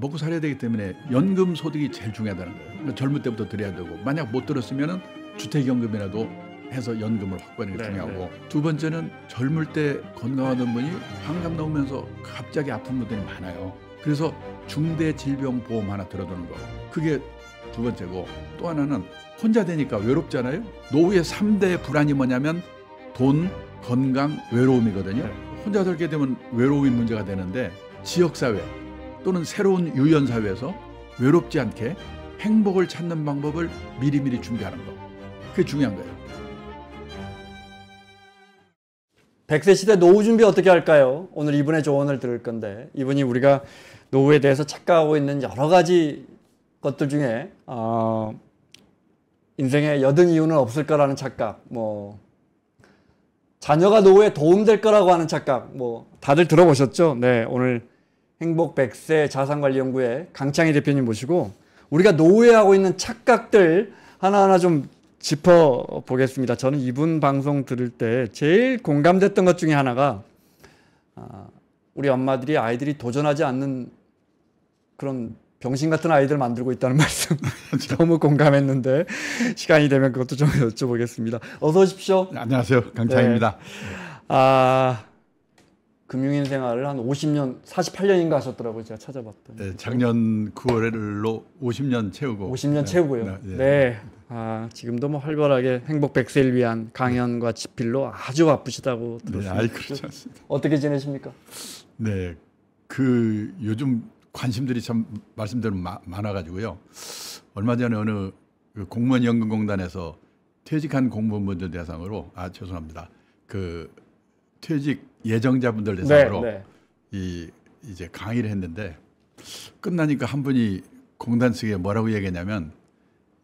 먹고 살아야 되기 때문에 연금 소득이 제일 중요하다는 거예요. 그러니까 젊을 때부터 드려야 되고 만약 못 들었으면은 주택연금이라도 해서 연금을 확보하는 게 네, 중요하고 네. 두 번째는 젊을 때 건강하던 분이 환갑 넘으면서 갑자기 아픈 분들이 많아요. 그래서 중대 질병 보험 하나 들어두는 거 그게 두 번째고 또 하나는 혼자 되니까 외롭잖아요. 노후의 삼대 불안이 뭐냐면 돈, 건강, 외로움이거든요. 네. 혼자 살게 되면 외로움이 문제가 되는데 지역사회 또는 새로운 유연 사회에서 외롭지 않게 행복을 찾는 방법을 미리미리 준비하는 것. 그게 중요한 거예요. 100세 시대 노후 준비 어떻게 할까요? 오늘 이분의 조언을 들을 건데 이분이 우리가 노후에 대해서 착각하고 있는 여러 가지 것들 중에 어, 인생에 여든 이유는 없을 거라는 착각, 뭐 자녀가 노후에 도움될 거라고 하는 착각, 뭐 다들 들어보셨죠? 네, 오늘 행복 1 0 0세 자산관리연구의 강창희 대표님 모시고 우리가 노예하고 있는 착각들 하나하나 좀 짚어보겠습니다. 저는 이분 방송 들을 때 제일 공감됐던 것 중에 하나가 아, 우리 엄마들이 아이들이 도전하지 않는 그런 병신 같은 아이들 을 만들고 있다는 말씀 너무 공감했는데 시간이 되면 그것도 좀 여쭤보겠습니다. 어서 오십시오. 안녕하세요. 강창입니다. 네. 아 금융인 생활을 한 50년, 48년인가 하셨더라고요. 제가 찾아봤더니. 네, 작년 9월로 50년 채우고. 50년 네. 채우고요. 네, 네. 네. 아, 지금도 뭐 활발하게 행복 백세를 위한 강연과 집필로 아주 바쁘시다고 네, 들었습니다. 네, 아이 그렇지 않습니다. 어떻게 지내십니까? 네. 그 요즘 관심들이 참 말씀대로 마, 많아가지고요. 얼마 전에 어느 그 공무원 연금공단에서 퇴직한 공무원분들 대상으로 아 죄송합니다. 그 퇴직 예정자분들 네, 대상으로 네, 네. 이 이제 강의를 했는데 끝나니까 한 분이 공단 측에 뭐라고 얘기했냐면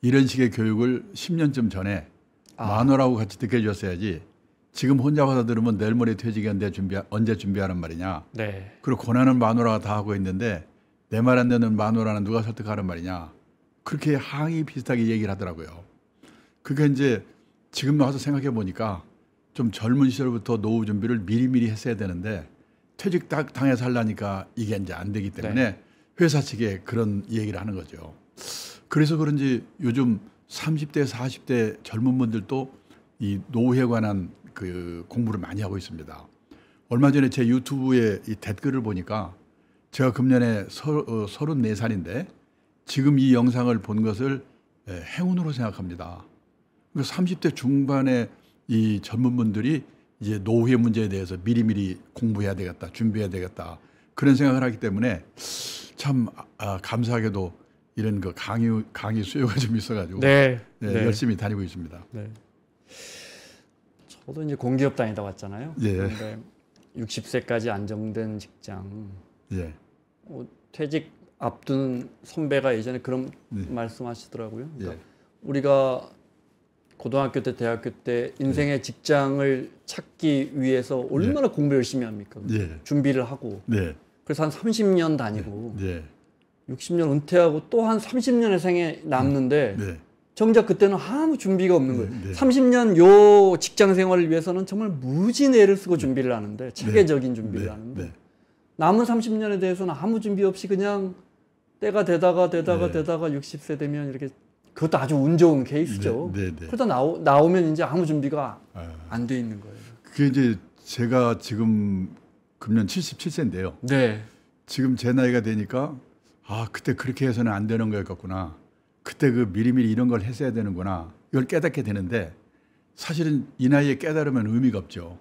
이런 식의 교육을 10년쯤 전에 아. 만호라고 같이 듣게 해줬어야지 지금 혼자 와서 들으면 내일 모레 퇴직이 언제, 준비, 언제 준비하는 말이냐. 네. 그리고 고난은 마누라가다 하고 있는데 내 말안 듣는 마누라는 누가 설득하는 말이냐. 그렇게 항의 비슷하게 얘기를 하더라고요. 그게 이제 지금 와서 생각해 보니까 좀 젊은 시절부터 노후 준비를 미리미리 했어야 되는데 퇴직 딱 당해서 하려니까 이게 이제 안 되기 때문에 네. 회사 측에 그런 얘기를 하는 거죠. 그래서 그런지 요즘 30대, 40대 젊은 분들도 이 노후에 관한 그 공부를 많이 하고 있습니다. 얼마 전에 제 유튜브에 이 댓글을 보니까 제가 금년에 서, 어, 34살인데 지금 이 영상을 본 것을 예, 행운으로 생각합니다. 그러니까 30대 중반에 이 젊은 분들이 이제 노후의 문제에 대해서 미리미리 공부해야 되겠다, 준비해야 되겠다 그런 생각을 하기 때문에 참 아, 감사하게도 이런 그 강의 강의 수요가 좀 있어가지고 네, 네, 네. 열심히 다니고 있습니다. 네. 저도 이제 공기업 다니다 왔잖아요. 그런데 예. 60세까지 안정된 직장. 예. 어, 퇴직 앞둔 선배가 예전에 그런 예. 말씀하시더라고요. 그러니까 예. 우리가 고등학교 때, 대학교 때 네. 인생의 직장을 찾기 위해서 얼마나 네. 공부 열심히 합니까? 네. 준비를 하고. 그래서 한 30년 다니고. 60년 은퇴하고 또 한 30년의 생에 남는데 정작 그때는 아무 준비가 없는 거예요. 네. 30년 요 직장 생활을 위해서는 정말 무진 애를 쓰고 준비를 하는데 체계적인 준비를 네. 하는데 네. 남은 30년에 대해서는 아무 준비 없이 그냥 때가 되다가 되다가 되다가 60세 되면 이렇게 그것도 아주 운 좋은 케이스죠. 네, 네, 네. 그러다 나오, 나오면 이제 아무 준비가 아, 안돼 있는 거예요. 그게 이제 제가 지금 금년 77세인데요. 네. 지금 제 나이가 되니까 아 그때 그렇게 해서는 안 되는 거였구나. 그때 그 미리미리 이런 걸 했어야 되는구나. 이걸 깨닫게 되는데 사실은 이 나이에 깨달으면 의미가 없죠.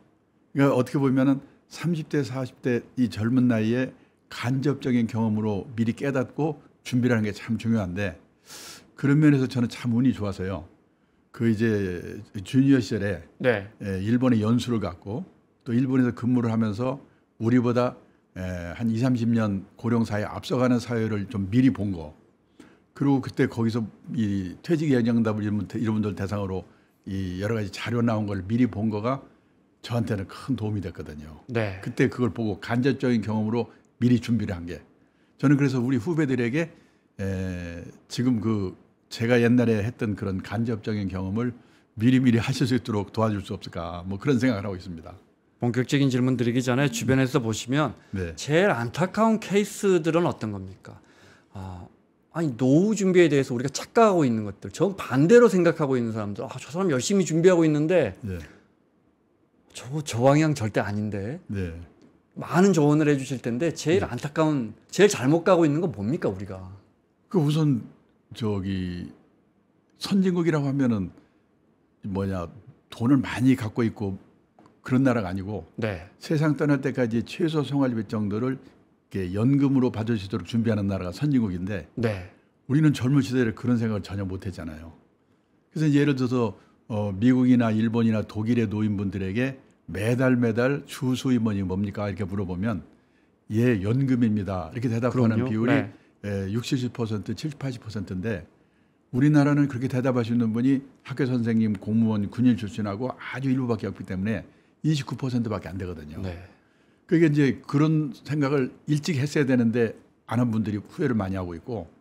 그러니까 어떻게 보면은 30대, 40대 이 젊은 나이에 간접적인 경험으로 미리 깨닫고 준비라는 게 참 중요한데 그런 면에서 저는 참 운이 좋아서요. 그 이제 주니어 시절에 네. 예, 일본에 연수를 갔고 또 일본에서 근무를 하면서 우리보다 에, 예, 한 2, 30년 고령 사회 앞서가는 사회를 좀 미리 본 거. 그리고 그때 거기서 이 퇴직 예정답을 이런, 이 분들 대상으로 이 여러 가지 자료 나온 걸 미리 본 거가 저한테는 큰 도움이 됐거든요. 네. 그때 그걸 보고 간접적인 경험으로 미리 준비를 한 게. 저는 그래서 우리 후배들에게 에, 지금 그 제가 옛날에 했던 그런 간접적인 경험을 미리미리 하실 수 있도록 도와줄 수 없을까 뭐 그런 생각을 하고 있습니다. 본격적인 질문 드리기 전에 주변에서 보시면 네. 제일 안타까운 케이스들은 어떤 겁니까? 아, 아니 노후 준비에 대해서 우리가 착각하고 있는 것들, 정 반대로 생각하고 있는 사람들, 아, 저 사람 열심히 준비하고 있는데 네. 저 저방향 절대 아닌데 네. 많은 조언을 해주실 텐데 제일 네. 안타까운, 제일 잘못 가고 있는 건 뭡니까 우리가? 그 우선 저기 선진국이라고 하면은 뭐냐 돈을 많이 갖고 있고 그런 나라가 아니고 네. 세상 떠날 때까지 최소 생활비 정도를 연금으로 받을 수 있도록 준비하는 나라가 선진국인데 네. 우리는 젊은 시대에 그런 생각을 전혀 못했잖아요. 그래서 예를 들어서 어, 미국이나 일본이나 독일의 노인분들에게 매달 매달 주 수입원이 뭡니까 이렇게 물어보면 예 연금입니다 이렇게 대답하는 그럼요? 비율이 네. 60, 70%, 70, 80%인데 우리나라는 그렇게 대답할 수 있는 분이 학교 선생님, 공무원, 군인 출신하고 아주 일부밖에 없기 때문에 29%밖에 안 되거든요. 네. 그게 이제 그런 생각을 일찍 했어야 되는데 안 한 분들이 후회를 많이 하고 있고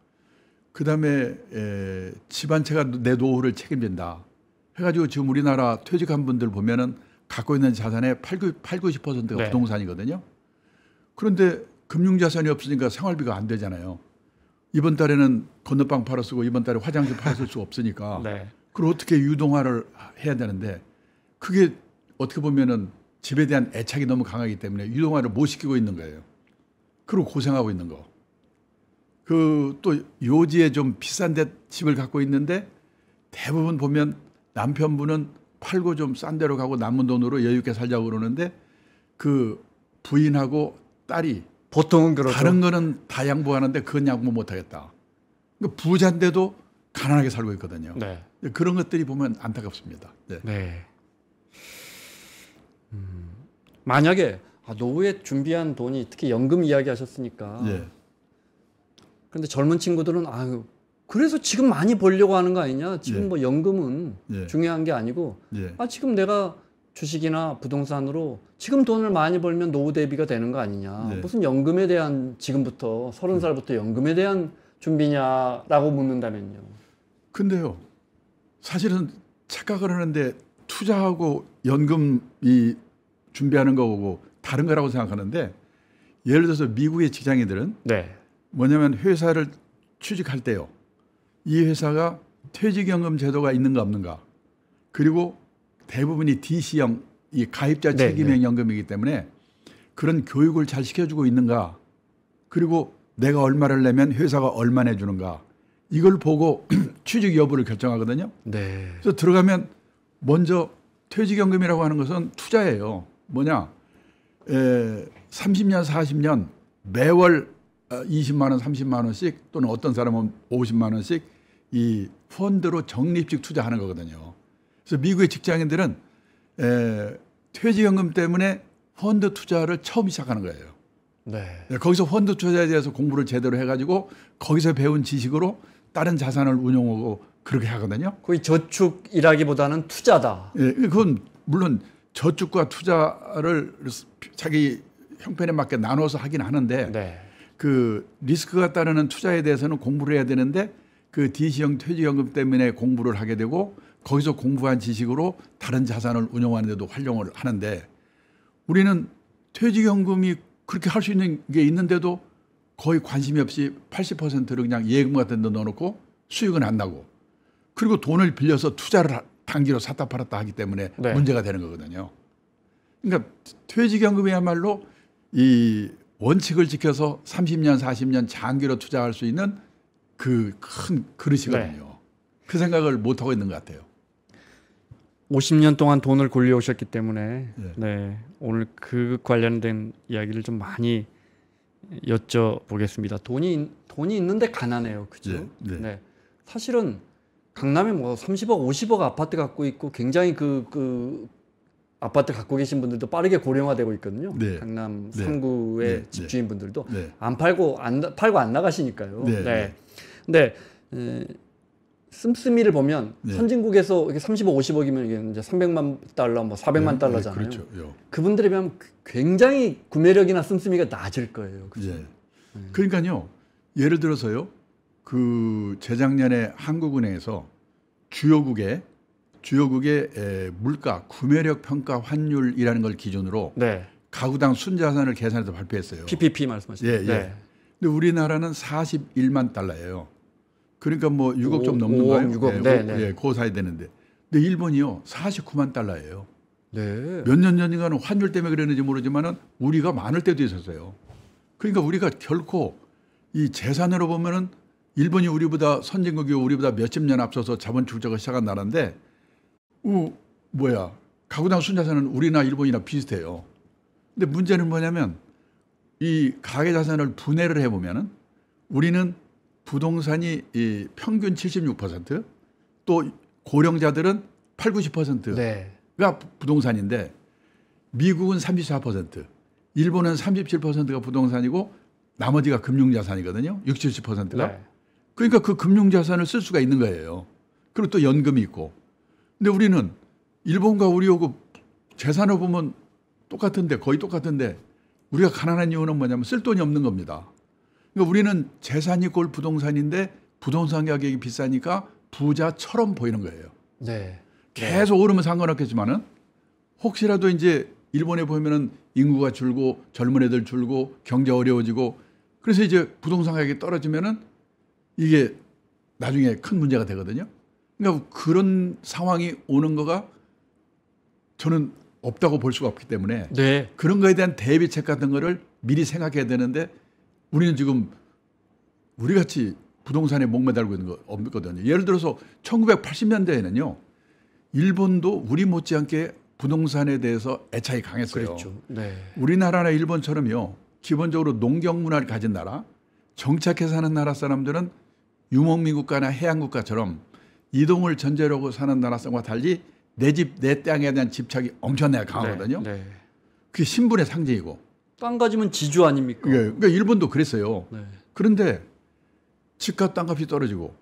그다음에 에, 집안체가 내 노후를 책임진다. 해가지고 지금 우리나라 퇴직한 분들 보면은 갖고 있는 자산의 80, 80, 90%가 네. 부동산이거든요. 그런데 금융자산이 없으니까 생활비가 안 되잖아요. 이번 달에는 건너방 팔아 쓰고 이번 달에 화장실 팔아 쓸수 없으니까 네. 그걸 어떻게 유동화를 해야 되는데 그게 어떻게 보면은 집에 대한 애착이 너무 강하기 때문에 유동화를 못 시키고 있는 거예요. 그리고 고생하고 있는 거. 그 또 요지에 좀 비싼 데 집을 갖고 있는데 대부분 보면 남편분은 팔고 좀 싼 데로 가고 남은 돈으로 여유 있게 살자고 그러는데 그 부인하고 딸이 보통은 그렇죠. 다른 거는 다 양보하는데 그건 양보 못하겠다. 그러니까 부자인데도 가난하게 살고 있거든요. 네. 그런 것들이 보면 안타깝습니다. 네. 네. 음, 만약에 아, 노후에 준비한 돈이 특히 연금 이야기하셨으니까. 예. 그런데 젊은 친구들은 아유 그래서 지금 많이 벌려고 하는 거 아니냐? 지금 예. 뭐 연금은 예. 중요한 게 아니고 예. 아 지금 내가 주식이나 부동산으로 지금 돈을 많이 벌면 노후 대비가 되는 거 아니냐. 네. 무슨 연금에 대한 지금부터 서른 네. 살부터 연금에 대한 준비냐라고 묻는다면요. 근데요. 사실은 착각을 하는데 투자하고 연금이 준비하는 거고 다른 거라고 생각하는데 예를 들어서 미국의 직장인들은 네. 뭐냐면 회사를 취직할 때요. 이 회사가 퇴직연금 제도가 있는가 없는가 그리고 대부분이 DC형 이 가입자 네, 책임형 네. 연금이기 때문에 그런 교육을 잘 시켜주고 있는가 그리고 내가 얼마를 내면 회사가 얼마 내주는가 이걸 보고 취직 여부를 결정하거든요. 네. 그래서 들어가면 먼저 퇴직연금이라고 하는 것은 투자예요. 뭐냐? 에, 30년, 40년 매월 20만 아, 원, 30만 원씩 또는 어떤 사람은 50만 원씩 이 펀드로 적립식 투자하는 거거든요. 그래서 미국의 직장인들은 에, 퇴직연금 때문에 펀드 투자를 처음 시작하는 거예요. 네. 네. 거기서 펀드 투자에 대해서 공부를 제대로 해가지고 거기서 배운 지식으로 다른 자산을 운용하고 그렇게 하거든요. 거의 저축이라기보다는 투자다. 예, 그건 물론 저축과 투자를 자기 형편에 맞게 나눠서 하긴 하는데 네. 그 리스크가 따르는 투자에 대해서는 공부를 해야 되는데 그 DC형 퇴직연금 때문에 공부를 하게 되고 거기서 공부한 지식으로 다른 자산을 운영하는 데도 활용을 하는데 우리는 퇴직연금이 그렇게 할 수 있는 게 있는데도 거의 관심이 없이 80%를 그냥 예금 같은 데 넣어놓고 수익은 안 나고 그리고 돈을 빌려서 투자를 단기로 샀다 팔았다 하기 때문에 네. 문제가 되는 거거든요. 그러니까 퇴직연금이야말로 이 원칙을 지켜서 30년, 40년 장기로 투자할 수 있는 그 큰 그릇이거든요. 네. 그 생각을 못하고 있는 것 같아요. 50년 동안 돈을 굴려 오셨기 때문에 네. 네. 오늘 그 관련된 이야기를 좀 많이 여쭤보겠습니다. 돈이 돈이 있는데 가난해요, 그죠? 네. 네. 네. 사실은 강남에 뭐 30억, 50억 아파트 갖고 있고 굉장히 그그 그 아파트 갖고 계신 분들도 빠르게 고령화되고 있거든요. 네. 강남 3구의 집주인분들도 안 팔고 안 팔고 안 나가시니까요. 네. 네. 근데 에, 씀씀이를 보면 네. 선진국에서 이게 30억, 50억이면 이게 이제 300만 달러, 뭐 400만 네, 달러잖아요. 네, 그렇죠. 예. 그분들에 비하면 굉장히 구매력이나 씀씀이가 낮을 거예요. 그죠? 네. 네. 그러니까요. 예를 들어서요. 그 재작년에 한국은행에서 주요국의 주요국의 에, 물가 구매력 평가 환율이라는 걸 기준으로 네. 가구당 순자산을 계산해서 발표했어요. PPP 말씀하시죠. 예, 예. 근데 우리나라는 41만 달러예요. 그러니까 뭐 6억 좀 넘는가요? 5억, 6억. 네, 네, 그거 네. 예, 사야 되는데. 근데 일본이요. 49만 달러예요. 네. 몇 년 전인가는 환율 때문에 그랬는지 모르지만은 우리가 많을 때도 있었어요. 그러니까 우리가 결코 이 재산으로 보면은 일본이 우리보다 선진국이 우리보다 몇십 년 앞서서 자본 축적을 시작한 나라인데 우 뭐야 가구당 순자산은 우리나 일본이나 비슷해요. 근데 문제는 뭐냐면 이 가계 자산을 분해를 해보면은 우리는 부동산이 이 평균 76%또 고령자들은 8, 90%가 네. 부동산인데 미국은 34%, 일본은 37%가 부동산이고 나머지가 금융자산이거든요. 60, 70%가. 네. 그러니까 그 금융자산을 쓸 수가 있는 거예요. 그리고 또 연금이 있고. 근데 우리는 일본과 우리하고 재산을 보면 똑같은데 거의 똑같은데 우리가 가난한 이유는 뭐냐면 쓸 돈이 없는 겁니다. 그러니까 우리는 재산이 골 부동산인데 부동산 가격이 비싸니까 부자처럼 보이는 거예요. 네. 계속 오르면 상관없겠지만은 혹시라도 이제 일본에 보면은 인구가 줄고 젊은 애들 줄고 경제 어려워지고 그래서 이제 부동산 가격이 떨어지면은 이게 나중에 큰 문제가 되거든요. 그러니까 그런 상황이 오는 거가 저는 없다고 볼 수가 없기 때문에 네. 그런 거에 대한 대비책 같은 거를 미리 생각해야 되는데 우리는 지금 우리 같이 부동산에 목매달고 있는 거 없거든요. 예를 들어서 1980년대에는요. 일본도 우리 못지않게 부동산에 대해서 애착이 강했어요. 그렇죠. 네. 우리나라나 일본처럼요. 기본적으로 농경 문화를 가진 나라, 정착해 사는 나라 사람들은 유목민국가나 해양국가처럼 이동을 전제로 하고 사는 나라 사람과 달리 내 집, 내 땅에 대한 집착이 엄청나게 네, 강하거든요. 네, 네. 그게 신분의 상징이고 땅가지면 지주 아닙니까? 예. 그러니까 일본도 그랬어요. 네. 그런데 집값 땅값이 떨어지고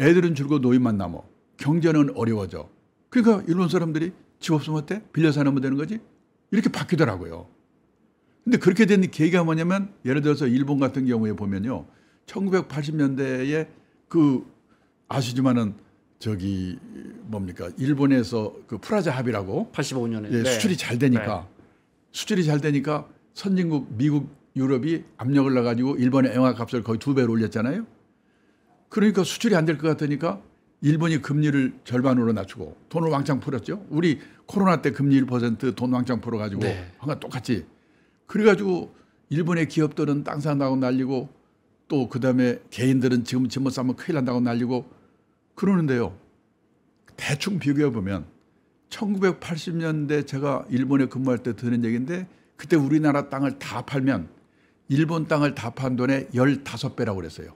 애들은 줄고 노인만 남아 경제는 어려워져. 그러니까 일본 사람들이 집 없으면 어때? 빌려 사면 는 되는 거지? 이렇게 바뀌더라고요. 근데 그렇게 된 계기가 뭐냐면 예를 들어서 일본 같은 경우에 보면요. 1980년대에 그 아시지만은 저기 뭡니까? 일본에서 그 프라자 합의라고 85년에 예, 네. 수출이 잘 되니까 네. 수출이 잘 되니까 선진국 미국 유럽이 압력을 놔가지고 일본의 영화값을 거의 두 배로 올렸잖아요. 그러니까 수출이 안 될 것 같으니까 일본이 금리를 절반으로 낮추고 돈을 왕창 풀었죠. 우리 코로나 때 금리 1%돈 왕창 풀어가지고 네. 한건 똑같이. 그래가지고 일본의 기업들은 땅 산다고 날리고 또 그다음에 개인들은 지금 집을싸면 큰일 난다고 날리고 그러는데요. 대충 비교해 보면 1980년대 제가 일본에 근무할 때 드는 얘기인데 그때 우리나라 땅을 다 팔면 일본 땅을 다 판 돈의 15배라고 그랬어요.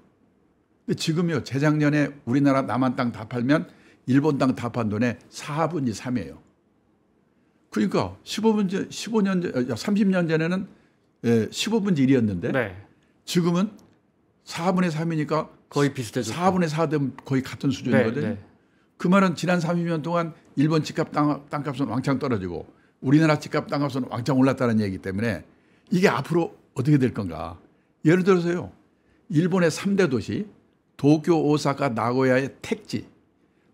근데 지금요, 재작년에 우리나라 남한 땅 다 팔면 일본 땅 다 판 돈의 4분의 3이에요. 그러니까 15분 전, 15년 30년 어, 전에는 1 예, 5분 1이었는데 네. 지금은 4분의 3이니까 거의 비슷해죠 4분의 4든 거의 같은 수준이거든요. 네, 네. 그 말은 지난 30년 동안 일본 집값 땅, 땅값은 왕창 떨어지고 우리나라 집값 땅값은 왕창 올랐다는 얘기 때문에 이게 앞으로 어떻게 될 건가? 예를 들어서요. 일본의 3대 도시 도쿄, 오사카, 나고야의 택지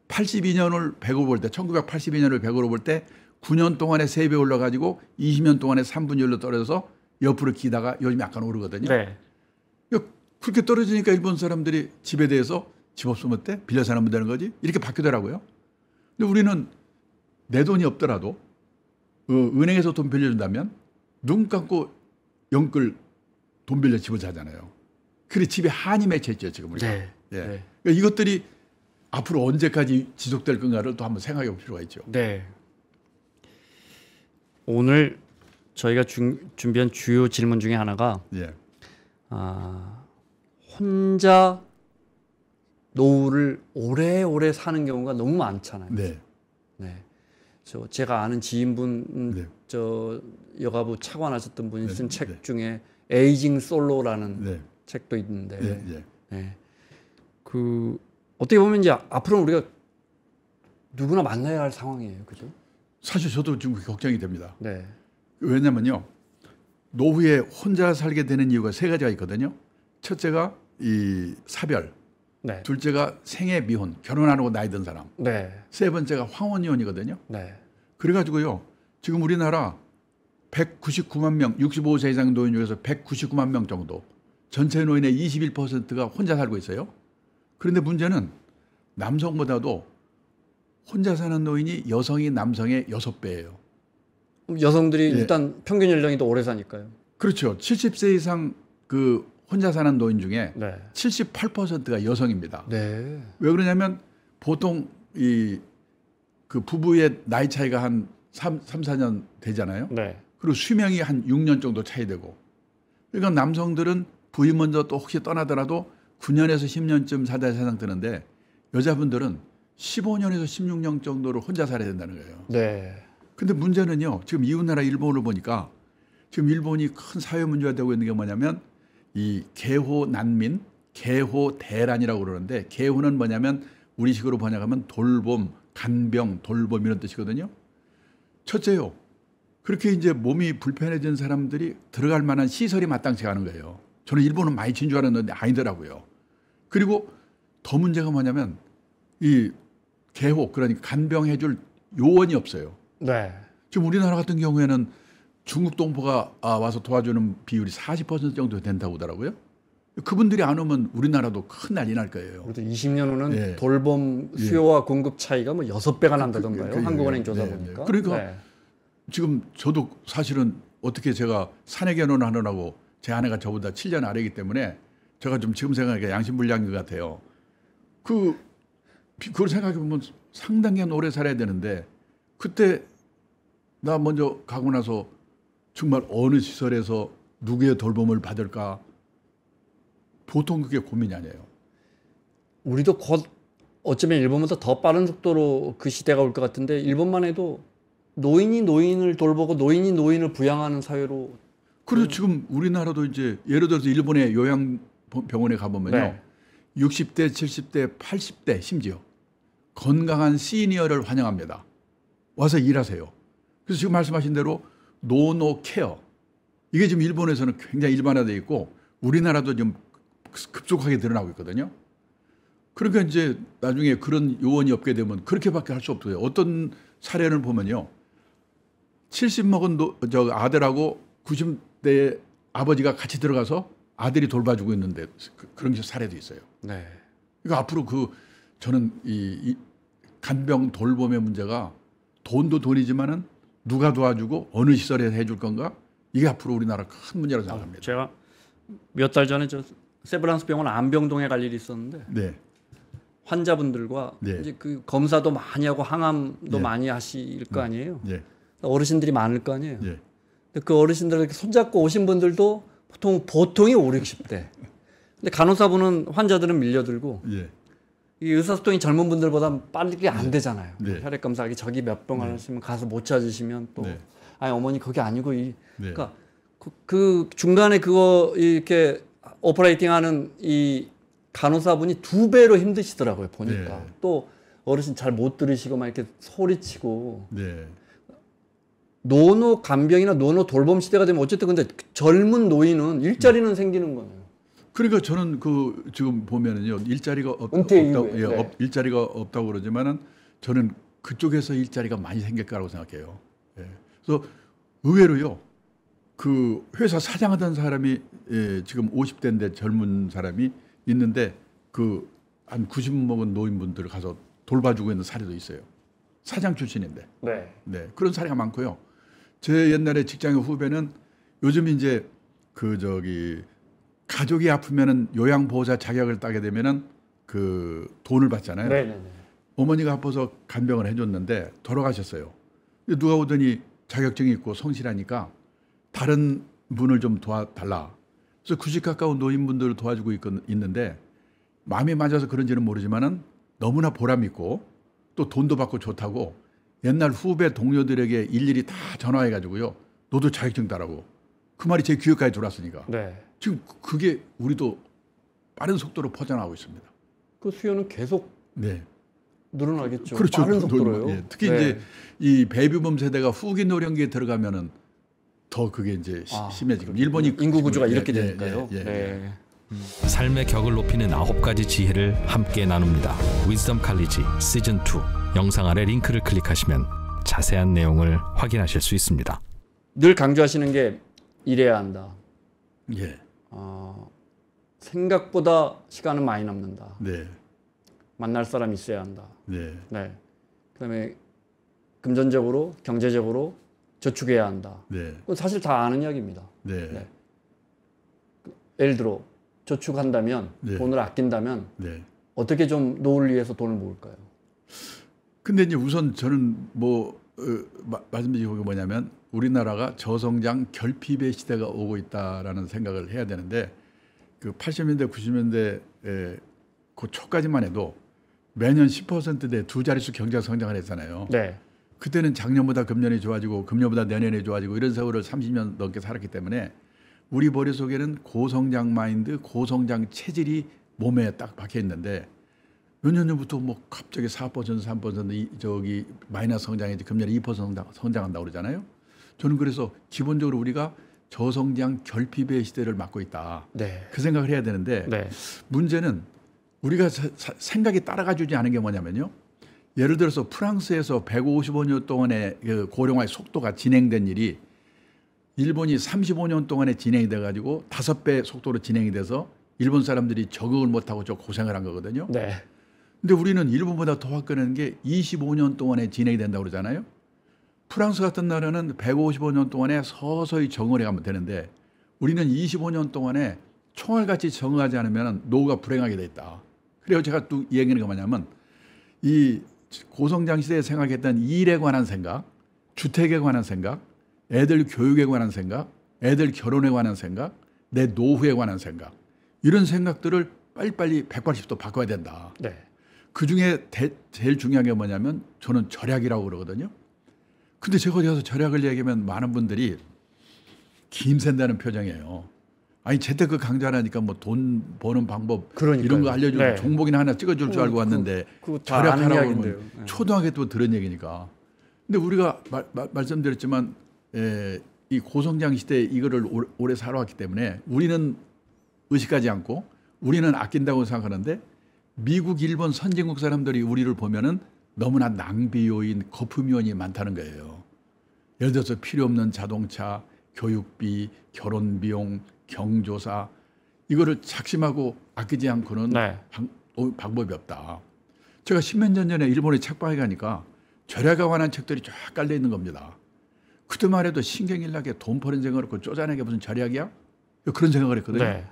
82년을 100으로 볼 때, 1982년을 100으로 볼 때 9년 동안에 3배 올라가지고 20년 동안에 3분의 1로 떨어져서 옆으로 기다가 요즘 약간 오르거든요. 네. 그렇게 떨어지니까 일본 사람들이 집에 대해서 집 없으면 어때? 빌려 사면 되는 거지? 이렇게 바뀌더라고요. 근데 우리는 내 돈이 없더라도 그 은행에서 돈 빌려준다면 눈 감고 영끌 돈 빌려 집을 사잖아요. 그래 집에 한이 맺혀 있죠 지금 네. 예. 네. 그러니까 이것들이 앞으로 언제까지 지속될 건가를 또 한번 생각해 볼 필요가 있죠. 네. 오늘 저희가 주, 준비한 주요 질문 중에 하나가 예. 아, 혼자 노후를 오래오래 사는 경우가 너무 많잖아요. 네. 네. 저 제가 아는 지인분 음, 네. 저 여가부 차관하셨던 분이 네. 쓴책 네. 중에 에이징 솔로라는 네. 책도 있는데 예, 예. 네. 그 어떻게 보면 이제 앞으로 우리가 누구나 만나야 할 상황이에요, 그죠? 사실 저도 좀 걱정이 됩니다. 네. 왜냐면요 노후에 혼자 살게 되는 이유가 세 가지가 있거든요. 첫째가 이 사별, 네. 둘째가 생애 미혼, 결혼 안 하고 나이 든 사람. 네. 세 번째가 황혼이혼이거든요. 네. 그래가지고요. 지금 우리나라 199만 명, 65세 이상 노인 중에서 199만 명 정도, 전체 노인의 21%가 혼자 살고 있어요. 그런데 문제는 남성보다도 혼자 사는 노인이 여성이 남성의 6배예요. 여성들이 네. 일단 평균 연령이 더 오래 사니까요. 그렇죠. 70세 이상 그 혼자 사는 노인 중에 네. 78%가 여성입니다. 네. 왜 그러냐면 보통 이 그 부부의 나이 차이가 한 3, 3 4년 되잖아요. 네. 그리고 수명이 한 6년 정도 차이 되고. 그러니까 남성들은 부인 먼저 또 혹시 떠나더라도 9년에서 10년쯤 사다 세상 뜨는데 여자분들은 15년에서 16년 정도로 혼자 살아야 된다는 거예요. 네. 근데 문제는요. 지금 이웃 나라 일본을 보니까 지금 일본이 큰 사회 문제가 되고 있는 게 뭐냐면 이 개호 난민, 개호 대란이라고 그러는데 개호는 뭐냐면 우리식으로 번역하면 돌봄, 간병, 돌봄 이런 뜻이거든요. 첫째요. 그렇게 이제 몸이 불편해진 사람들이 들어갈 만한 시설이 마땅치 않은 거예요. 저는 일본은 많이 친 줄 알았는데 아니더라고요. 그리고 더 문제가 뭐냐면 이 개호 그러니까 간병해줄 요원이 없어요. 네. 지금 우리나라 같은 경우에는 중국 동포가 아, 와서 도와주는 비율이 40% 정도 된다고 하더라고요. 그분들이 안 오면 우리나라도 큰 난리 날 거예요. 그래도 20년 후는 예. 돌봄 예. 수요와 예. 공급 차이가 뭐 6배가 그, 그, 난다던가요. 그, 그, 그, 한국은행 예. 조사 네, 네, 보니까. 그러니까 네. 지금 저도 사실은 어떻게 제가 사내 결혼하느라고 제 아내가 저보다 7년 아래이기 때문에 제가 좀 지금 생각하니까 양심불량인 것 같아요. 그, 그걸 생각해보면 상당히 오래 살아야 되는데 그때 나 먼저 가고 나서 정말 어느 시설에서 누구의 돌봄을 받을까 보통 그게 고민이 아니에요. 우리도 곧 어쩌면 일본보다 더 빠른 속도로 그 시대가 올 것 같은데 일본만 해도 노인이 노인을 돌보고 노인이 노인을 부양하는 사회로 그래서 지금 우리나라도 이제 예를 들어서 일본의 요양병원에 가보면요. 네. 60대, 70대, 80대 심지어 건강한 시니어를 환영합니다. 와서 일하세요. 그래서 지금 말씀하신 대로 노노 케어. 이게 지금 일본에서는 굉장히 일반화되어 있고 우리나라도 지금 급속하게 늘어나고 있거든요. 그러니까 이제 나중에 그런 요원이 없게 되면 그렇게밖에 할 수 없어요. 어떤 사례를 보면요. 70 먹은 노, 저 아들하고 90대 아버지가 같이 들어가서 아들이 돌봐주고 있는데 그, 그런 사례도 있어요. 네. 그러니까 앞으로 그 저는 이, 이 간병 돌봄의 문제가 돈도 돈이지만은 누가 도와주고 어느 시설에서 해줄 건가? 이게 앞으로 우리나라 큰 문제라고 생각합니다. 제가 몇 달 전에 저 세브란스 병원 안병동에 갈 일이 있었는데 네. 환자분들과 네. 이제 그 검사도 많이 하고 항암도 네. 많이 하실 거 음. 아니에요. 네. 그러니까 어르신들이 많을 거 아니에요. 네. 근데 그 어르신들 손잡고 오신 분들도 보통 보통이 5, 60대. 근데 간호사분은 환자들은 밀려들고 예. 이 의사소통이 젊은 분들보다 빠르게 안 네. 되잖아요. 네. 혈액 검사하기 저기 몇병 네. 하시면 가서 못 찾으시면 또 네. 아니 어머니 그게 아니고 이 그러니까 그, 그 중간에 그거 이렇게 오퍼레이팅하는 이 간호사분이 두 배로 힘드시더라고요 보니까 또 어르신 잘 못 들으시고 막 이렇게 소리치고 노노 간병이나 노노 돌봄 시대가 되면 어쨌든 근데 젊은 노인은 일자리는 네. 생기는 거예요. 그러니까 저는 그 지금 보면은요 일자리가 없, 없다, 이 예, 네. 없, 일자리가 없다고 그러지만은 저는 그쪽에서 일자리가 많이 생길 거라고 생각해요. 예. 그래서 의외로요 그 회사 사장하던 사람이 예, 지금 50대인데 젊은 사람이 있는데 그한90 먹은 노인분들 을 가서 돌봐주고 있는 사례도 있어요. 사장 출신인데. 네. 네. 그런 사례가 많고요. 제 옛날에 직장의 후배는 요즘 이제 그 저기 가족이 아프면은 요양보호자 자격을 따게 되면은 그 돈을 받잖아요. 네네네. 네, 네. 어머니가 아파서 간병을 해줬는데 돌아가셨어요. 누가 오더니 자격증이 있고 성실하니까 다른 분을 좀 도와달라. 그래서 90 가까운 노인분들을 도와주고 있, 있는데 마음이 맞아서 그런지는 모르지만은 너무나 보람 있고 또 돈도 받고 좋다고 옛날 후배 동료들에게 일일이 다 전화해가지고요. 너도 자격증 따라고. 그 말이 제 귀에까지 들어왔으니까. 네. 지금 그게 우리도 빠른 속도로 퍼져나오고 있습니다. 그 수요는 계속 네. 늘어나겠죠. 그렇죠. 빠른 속도로요. 네. 특히 네. 이제 이 베이비붐 세대가 후기 노령기에 들어가면은 더 그게 이제 아, 심해지고 일본이 그 인구 구조가 예, 이렇게 예, 되니까요. 네. 음. 삶의 격을 높이는 아홉 가지 지혜를 함께 나눕니다. 위즈덤 칼리지 시즌 2 영상 아래 링크를 클릭하시면 자세한 내용을 확인하실 수 있습니다. 늘 강조하시는 게 이래야 한다. 예. 어, 생각보다 시간은 많이 남는다. 네. 만날 사람이 있어야 한다. 네. 네. 그다음에 금전적으로, 경제적으로 저축해야 한다. 네. 사실 다 아는 이야기입니다. 네. 네. 예를 들어 저축한다면 네. 돈을 아낀다면 네. 어떻게 좀노을 위해서 돈을 모을까요? 근데 이제 우선 저는 뭐 어, 말씀드리고 뭐냐면 우리나라가 저성장 결핍의 시대가 오고 있다라는 생각을 해야 되는데 그 80년대 90년대 그 초까지만 해도 매년 10%대 두 자릿수 경제 성장을 했잖아요. 네. 그때는 작년보다 금년이 좋아지고 금년보다 내년이 좋아지고 이런 세월을 30년 넘게 살았기 때문에 우리 머릿속에는 고성장 마인드, 고성장 체질이 몸에 딱 박혀 있는데 몇년 전부터 뭐 갑자기 4% 3% 저기 마이너스 성장했지 금년에 2% 성장, 성장한다고 그러잖아요. 저는 그래서 기본적으로 우리가 저성장 결핍의 시대를 맞고 있다. 네. 그 생각을 해야 되는데 네. 문제는 우리가 사, 사, 생각이 따라가 주지 않은 게 뭐냐면요. 예를 들어서 프랑스에서 155년 동안의 그 고령화의 속도가 진행된 일이 일본이 35년 동안에 진행이 돼 가지고 5배 속도로 진행이 돼서 일본 사람들이 적응을 못 하고 저 고생을 한 거거든요. 네. 근데 우리는 일본보다 더 화끈한 게 25년 동안에 진행이 된다고 그러잖아요. 프랑스 같은 나라는 155년 동안에 서서히 정을 해가면 되는데 우리는 25년 동안에 총알같이 정하지 않으면 노후가 불행하게 돼 있다. 그리고 제가 또 얘기하는 게 뭐냐면 이 고성장 시대에 생각했던 일에 관한 생각, 주택에 관한 생각, 애들 교육에 관한 생각, 애들 결혼에 관한 생각, 내 노후에 관한 생각 이런 생각들을 빨리빨리 180도 바꿔야 된다. 네. 그 중에 대, 제일 중요한 게 뭐냐면 저는 절약이라고 그러거든요. 근데 제가 어디 가서 절약을 얘기하면 많은 분들이 김샌다는 표정이에요. 아니 제때 그 강좌라니까 뭐 돈 버는 방법 그러니까요. 이런 거 알려주고 네. 종목이나 하나 찍어줄 줄 어, 알고 왔는데 그, 그, 절약하라고 하면 네. 초등학교 때 들은 얘기니까. 근데 우리가 마, 마, 말씀드렸지만 에, 예, 이 고성장 시대에 이거를 오래, 오래 살아왔기 때문에 우리는 의식하지 않고 우리는 아낀다고 생각하는데 미국, 일본 선진국 사람들이 우리를 보면은 너무나 낭비 요인, 거품 요인이 많다는 거예요. 예를 들어서 필요 없는 자동차, 교육비, 결혼 비용, 경조사 이거를 작심하고 아끼지 않고는 네. 방, 어, 법이 없다. 제가 십몇 년 전에 일본에 책방에 가니까 절약에 관한 책들이 쫙 깔려 있는 겁니다. 그때만 해도 신경일나게 돈 버는 생각 없고 쪼잔하게 무슨 절약이야? 그런 생각을 했거든요. 네.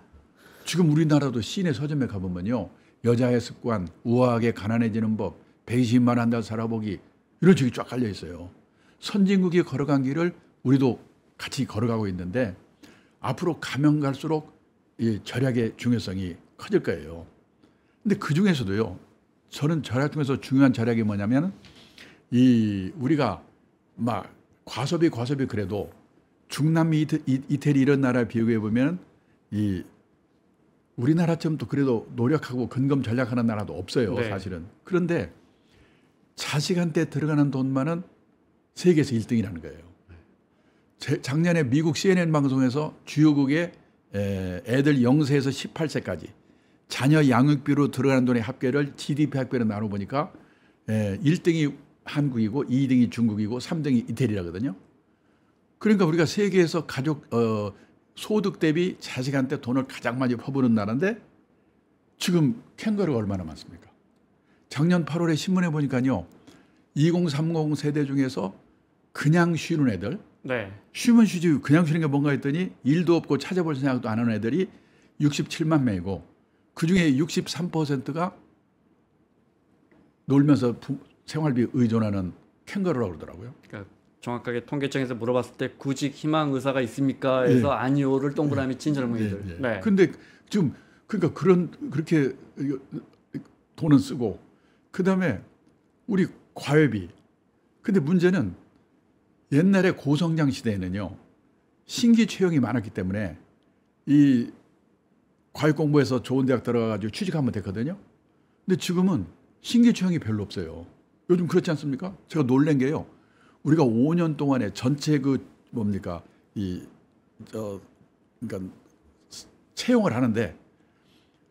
지금 우리나라도 시내 서점에 가보면요. 여자의 습관, 우아하게 가난해지는 법, 배신만 한다 살아보기 이런 책이쫙 깔려 있어요. 선진국이 걸어간 길을 우리도 같이 걸어가고 있는데 앞으로 가면 갈수록 이 절약의 중요성이 커질 거예요. 근데 그 중에서도요. 저는 절약 중에서 중요한 절약이 뭐냐면 이 우리가 막 과소비 과소비 그래도 중남미 이태, 리 이런 나라 비교해 보면 이 우리나라처럼 또 그래도 노력하고 근검 전략하는 나라도 없어요, 네. 사실은. 그런데 자식한테 들어가는 돈만은 세계에서 1등이라는 거예요. 제, 작년에 미국 CNN 방송에서 주요국의 에, 애들 0세에서 18세까지 자녀 양육비로 들어가는 돈의 합계를 GDP 합계로 나눠보니까 1등이 한국이고 2등이 중국이고 3등이 이태리라거든요. 그러니까 우리가 세계에서 가족 어, 소득 대비 자식한테 돈을 가장 많이 퍼부는 나라인데 지금 캥거루가 얼마나 많습니까? 작년 8월에 신문에 보니까요. 2030 세대 중에서 그냥 쉬는 애들 네. 쉬면 쉬지 그냥 쉬는 게 뭔가 했더니 일도 없고 찾아볼 생각도 안 하는 애들이 67만 명이고 그중에 63%가 놀면서 부, 생활비 의존하는 캥거루라고 그러더라고요. 그러니까 정확하게 통계청에서 물어봤을 때 구직 희망 의사가 있습니까? 해서 예. 아니오를 동그라미 예. 친 젊은이들. 예, 예. 네. 근데 지금 그러니까 그런 그렇게 돈은 쓰고 그다음에 우리 과외비. 근데 문제는 옛날에 고성장 시대에는요. 신규 채용이 많았기 때문에 이 과외 공부해서 좋은 대학 들어가 가지고 취직하면 됐거든요. 근데 지금은 신규 채용이 별로 없어요. 요즘 그렇지 않습니까? 제가 놀란 게요. 우리가 5년 동안에 전체 그 뭡니까 이저 그러니까 채용을 하는데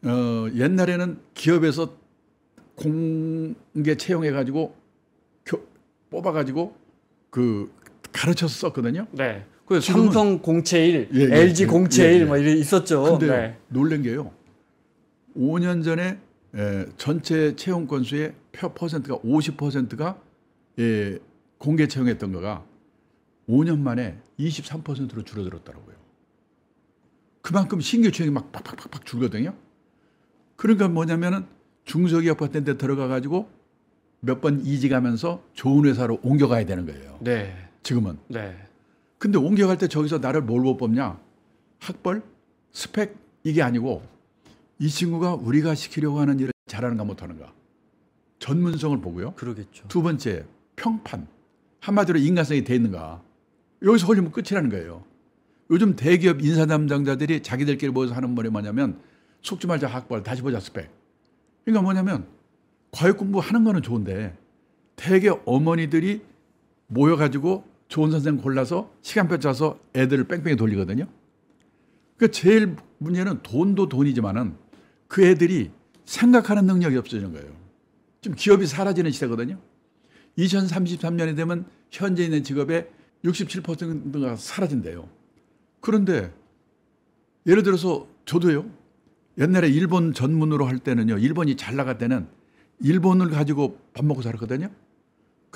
어 옛날에는 기업에서 공개 채용해 가지고 뽑아 가지고 그 가르쳐서 썼거든요. 네. 그 삼성 공채일, 예, 예, LG 공채일 예, 예. 뭐 이런 있었죠. 근데 네. 놀란 게요. 5년 전에 에, 예, 전체 채용 건수의 퍼센트가 50%가 예, 공개 채용했던 거가 5년 만에 23%로 줄어들었더라고요 그만큼 신규 채용이 막 팍팍팍팍 줄거든요. 그러니까 뭐냐면은 중소기업 같은 데 들어가 가지고 몇 번 이직하면서 좋은 회사로 옮겨가야 되는 거예요. 네. 지금은. 네. 근데 옮겨갈 때 저기서 나를 뭘 못 뽑냐? 학벌, 스펙 이게 아니고 이 친구가 우리가 시키려고 하는 일을 잘하는가 못하는가. 전문성을 보고요. 그러겠죠. 두 번째 평판. 한마디로 인간성이 돼 있는가. 여기서 홀리면 끝이라는 거예요. 요즘 대기업 인사 담당자들이 자기들끼리 모여서 하는 말이 뭐냐면 속지 말자 학벌 다시 보자 스펙. 그러니까 뭐냐면 과외 공부하는 거는 좋은데 대개 어머니들이 모여가지고 좋은 선생 골라서 시간표 짜서 애들을 뺑뺑이 돌리거든요. 그 제일 문제는 돈도 돈이지만은 그 애들이 생각하는 능력이 없어지는 거예요. 지금 기업이 사라지는 시대거든요. 2033년이 되면 현재 있는 직업의 67%가 사라진대요. 그런데 예를 들어서 저도요. 옛날에 일본 전문으로 할 때는요. 일본이 잘 나갈 때는 일본을 가지고 밥 먹고 살았거든요.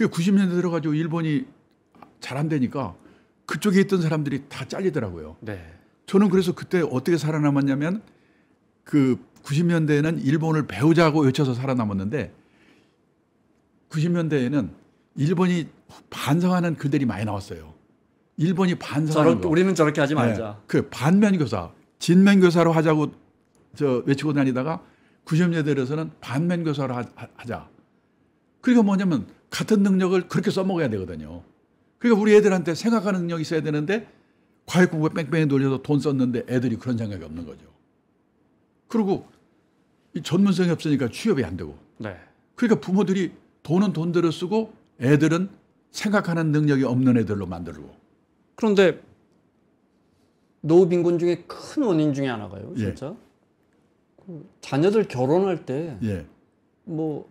그게 90년대 들어가지고 일본이 잘 안 되니까 그쪽에 있던 사람들이 다 잘리더라고요. 네. 저는 그래서 그때 어떻게 살아남았냐면 그 90년대에는 일본을 배우자고 외쳐서 살아남았는데 90년대에는 일본이 반성하는 글들이 많이 나왔어요. 일본이 반성하는 저 우리는 저렇게 하지 네. 말자. 네. 그 반면교사, 진면교사로 하자고 저 외치고 다니다가 90년대 들어서는 반면교사로 하자. 그러니까 뭐냐면 같은 능력을 그렇게 써먹어야 되거든요. 그러니까 우리 애들한테 생각하는 능력이 있어야 되는데 과외공부 뺑뺑이 돌려서 돈 썼는데 애들이 그런 생각이 없는 거죠. 그리고 이 전문성이 없으니까 취업이 안 되고. 네. 그러니까 부모들이 돈은 돈대로 쓰고 애들은 생각하는 능력이 없는 애들로 만들고. 그런데 노후 빈곤 중에 큰 원인 중에 하나가요, 예. 진짜. 예. 자녀들 결혼할 때, 예. 뭐,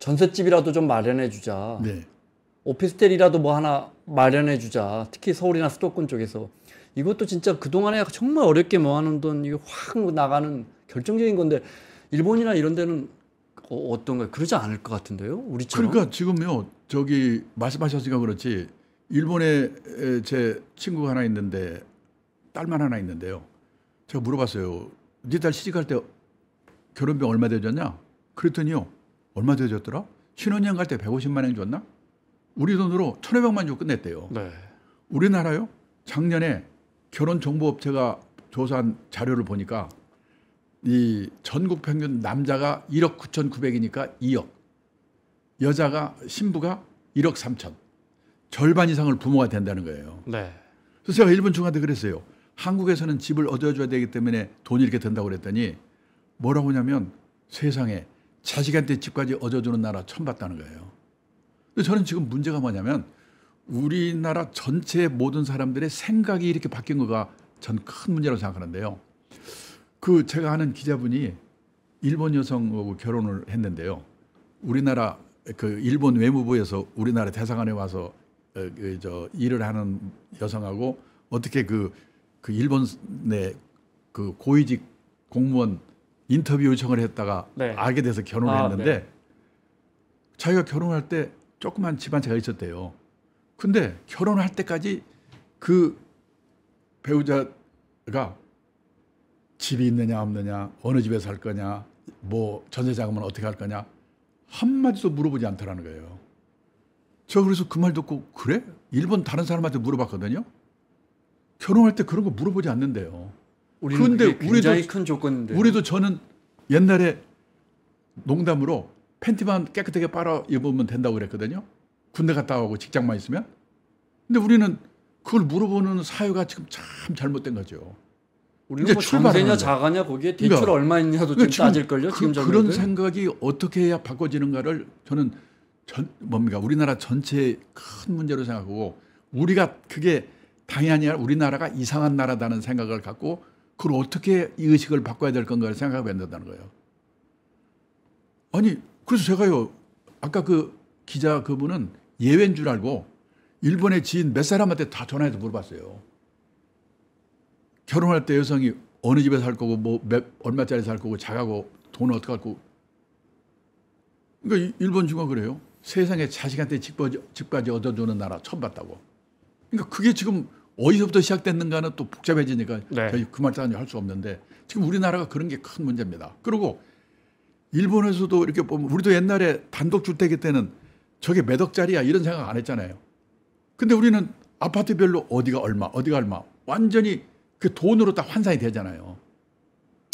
전셋집이라도 좀 마련해 주자. 네. 오피스텔이라도 뭐 하나 마련해 주자. 특히 서울이나 수도권 쪽에서. 이것도 진짜 그동안에 정말 어렵게 모아놓은 돈, 이확 나가는 결정적인 건데, 일본이나 이런 데는 어, 어떤 가요 그러지 않을 것 같은데요? 우리처럼. 그러니까 지금요. 저기 말씀하셨으니까 그렇지. 일본에 제 친구가 하나 있는데 딸만 하나 있는데요. 제가 물어봤어요. 네딸 시집갈 때 결혼비 얼마 되줬냐? 그랬더니요. 얼마 되줬더라? 신혼여행 갈 때 150만 원 줬나? 우리 돈으로 1,500만 주 끝냈대요. 네. 우리나라요? 작년에 결혼 정보 업체가 조사한 자료를 보니까 이 전국 평균 남자가 1억 9,900이니까 2억. 여자가 신부가 1억 3천. 절반 이상을 부모가 된다는 거예요. 네. 그래서 제가 일본 중한테 그랬어요. 한국에서는 집을 얻어줘야 되기 때문에 돈이 이렇게 된다고 그랬더니 뭐라고 하냐면 세상에 자식한테 집까지 얻어주는 나라 처음 봤다는 거예요. 근데 저는 지금 문제가 뭐냐면 우리나라 전체 모든 사람들의 생각이 이렇게 바뀐 거가 전 큰 문제라고 생각하는데요. 그 제가 아는 기자분이 일본 여성하고 결혼을 했는데요. 우리나라 그 일본 외무부에서 우리나라 대사관에 와서 어, 그저 일을 하는 여성하고 어떻게 그, 그 일본 내 그 고위직 공무원 인터뷰 요청을 했다가 네. 알게 돼서 결혼을 아, 했는데 네. 자기가 결혼할 때 조그만 집안 제가 있었대요. 근데 결혼할 때까지 그 배우자가 집이 있느냐 없느냐 어느 집에 살 거냐 뭐 전세 자금은 어떻게 할 거냐 한마디도 물어보지 않더라는 거예요. 저 그래서 그 말 듣고 그래? 일본 다른 사람한테 물어봤거든요. 결혼할 때 그런 거 물어보지 않는데요. 그런데 우리도 큰 조건인데 우리도 저는 옛날에 농담으로 팬티만 깨끗하게 빨아 입으면 된다고 그랬거든요. 군대 갔다 오고 직장만 있으면. 근데 우리는 그걸 물어보는 사유가 지금 참 잘못된 거죠. 우리가 이제 뭐 출세냐 자가냐 거기에 그러니까 대출 그러니까, 얼마냐도 있 지금, 지금 따질걸요. 그, 지금 그런 생각이 어떻게 해야 바꿔지는가를 저는 전, 뭡니까 우리나라 전체의 큰 문제로 생각하고 우리가 그게 당연히 우리나라가 이상한 나라다는 생각을 갖고 그걸 어떻게 이 의식을 바꿔야 될 건가를 생각해야 된다는 거예요. 아니 그래서 제가요 아까 그 기자 그분은 예외인 줄 알고 일본의 지인 몇 사람한테 다 전화해서 물어봤어요. 결혼할 때 여성이 어느 집에 살 거고 뭐 몇, 얼마짜리 살 거고 자가고 돈 어떻게 할고 그러니까 일본 중국 그래요. 세상에 자식한테 집까지, 집까지 얻어주는 나라 처음 봤다고. 그러니까 그게 지금 어디서부터 시작됐는가는 또 복잡해지니까 네. 저희 그 말단위 할수 없는데 지금 우리나라가 그런 게 큰 문제입니다. 그리고 일본에서도 이렇게 보면 우리도 옛날에 단독주택일 때는 저게 몇 억짜리야 이런 생각 안 했잖아요. 근데 우리는 아파트별로 어디가 얼마, 어디가 얼마 완전히 그 돈으로 딱 환산이 되잖아요.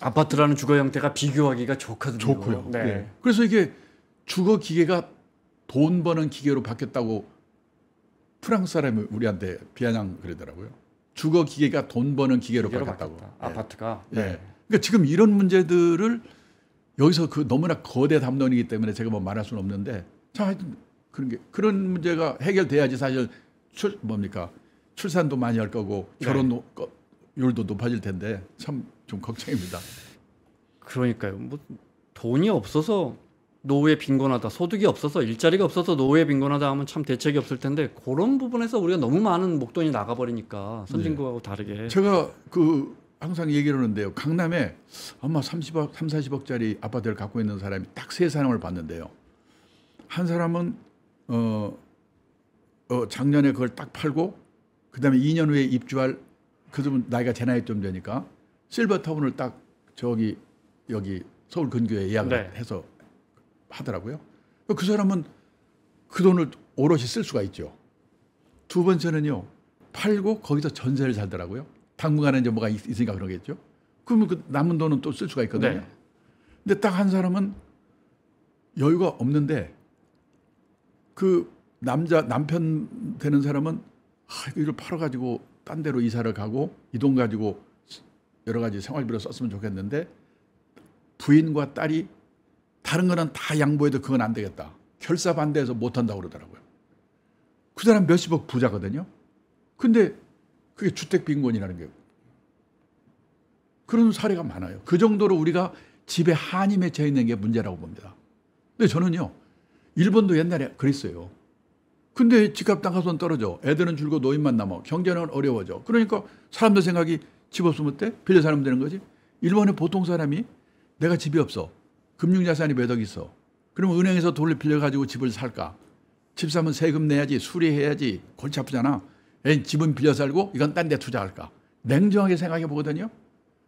아파트라는 주거 형태가 비교하기가 좋거든요. 좋고요. 네. 네. 그래서 이게 주거 기계가 돈 버는 기계로 바뀌었다고 프랑스 사람이 우리한테 비아냥 그러더라고요. 주거 기계가 돈 버는 기계로, 기계로 바뀌었다고. 아파트가. 예. 예. 네. 그러니까 지금 이런 문제들을 여기서 그 너무나 거대 담론이기 때문에 제가 뭐 말할 수는 없는데 참 하여튼 그런 게 그런 문제가 해결돼야지 사실 출 뭡니까 출산도 많이 할 거고 네. 결혼도 네. 율도 높아질 텐데 참 좀 걱정입니다. 그러니까요. 뭐 돈이 없어서 노후에 빈곤하다, 소득이 없어서 일자리가 없어서 노후에 빈곤하다 하면 참 대책이 없을 텐데 그런 부분에서 우리가 너무 많은 목돈이 나가버리니까 선진국하고 네. 다르게. 제가 그 항상 얘기 하는데요. 강남에 아마 30억, 3, 40억짜리 아파트를 갖고 있는 사람이 딱 세 사람을 봤는데요. 한 사람은 어, 어 작년에 그걸 딱 팔고 그다음에 2년 후에 입주할 그좀 나이가 제 나이 좀 되니까 실버타운을 딱 저기 여기 서울 근교에 예약을 네. 해서 하더라고요. 그 사람은 그 돈을 오롯이 쓸 수가 있죠. 두 번째는요. 팔고 거기서 전세를 살더라고요. 당분간은 이제 뭐가 있으니까 그러겠죠. 그러면 그 남은 돈은 또 쓸 수가 있거든요. 네. 근데 딱 한 사람은 여유가 없는데 그 남자 남편 되는 사람은 아, 이걸 팔아가지고 딴 데로 이사를 가고 이 돈 가지고 여러 가지 생활비로 썼으면 좋겠는데 부인과 딸이 다른 거는 다 양보해도 그건 안 되겠다. 결사 반대해서 못 한다고 그러더라고요. 그 사람 몇십억 부자거든요. 근데 그게 주택 빈곤이라는 게 그런 사례가 많아요. 그 정도로 우리가 집에 한이 맺혀 있는 게 문제라고 봅니다. 근데 저는요. 일본도 옛날에 그랬어요. 근데 집값 당가선 떨어져. 애들은 줄고 노인만 남아. 경제는 어려워져. 그러니까 사람들 생각이 집 없으면 어때 빌려 살면 되는 거지. 일본의 보통 사람이 내가 집이 없어. 금융자산이 몇 억 있어. 그러면 은행에서 돈을 빌려가지고 집을 살까? 집 사면 세금 내야지, 수리해야지, 골치 아프잖아. 에 집은 빌려 살고 이건 딴 데 투자할까? 냉정하게 생각해 보거든요.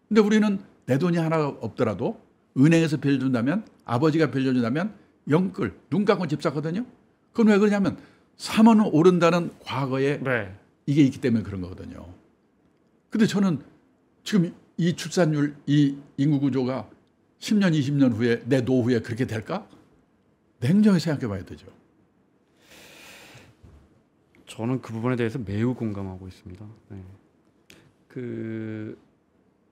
근데 우리는 내 돈이 하나 없더라도 은행에서 빌려준다면 아버지가 빌려준다면 영끌, 눈 감고 집 사거든요. 그건 왜 그러냐면 3원은 오른다는 과거에 네. 이게 있기 때문에 그런 거거든요. 근데 저는 지금 이 출산율, 이 인구 구조가 10년, 20년 후에 내 노후에 그렇게 될까? 냉정히 생각해 봐야 되죠. 저는 그 부분에 대해서 매우 공감하고 있습니다. 네. 그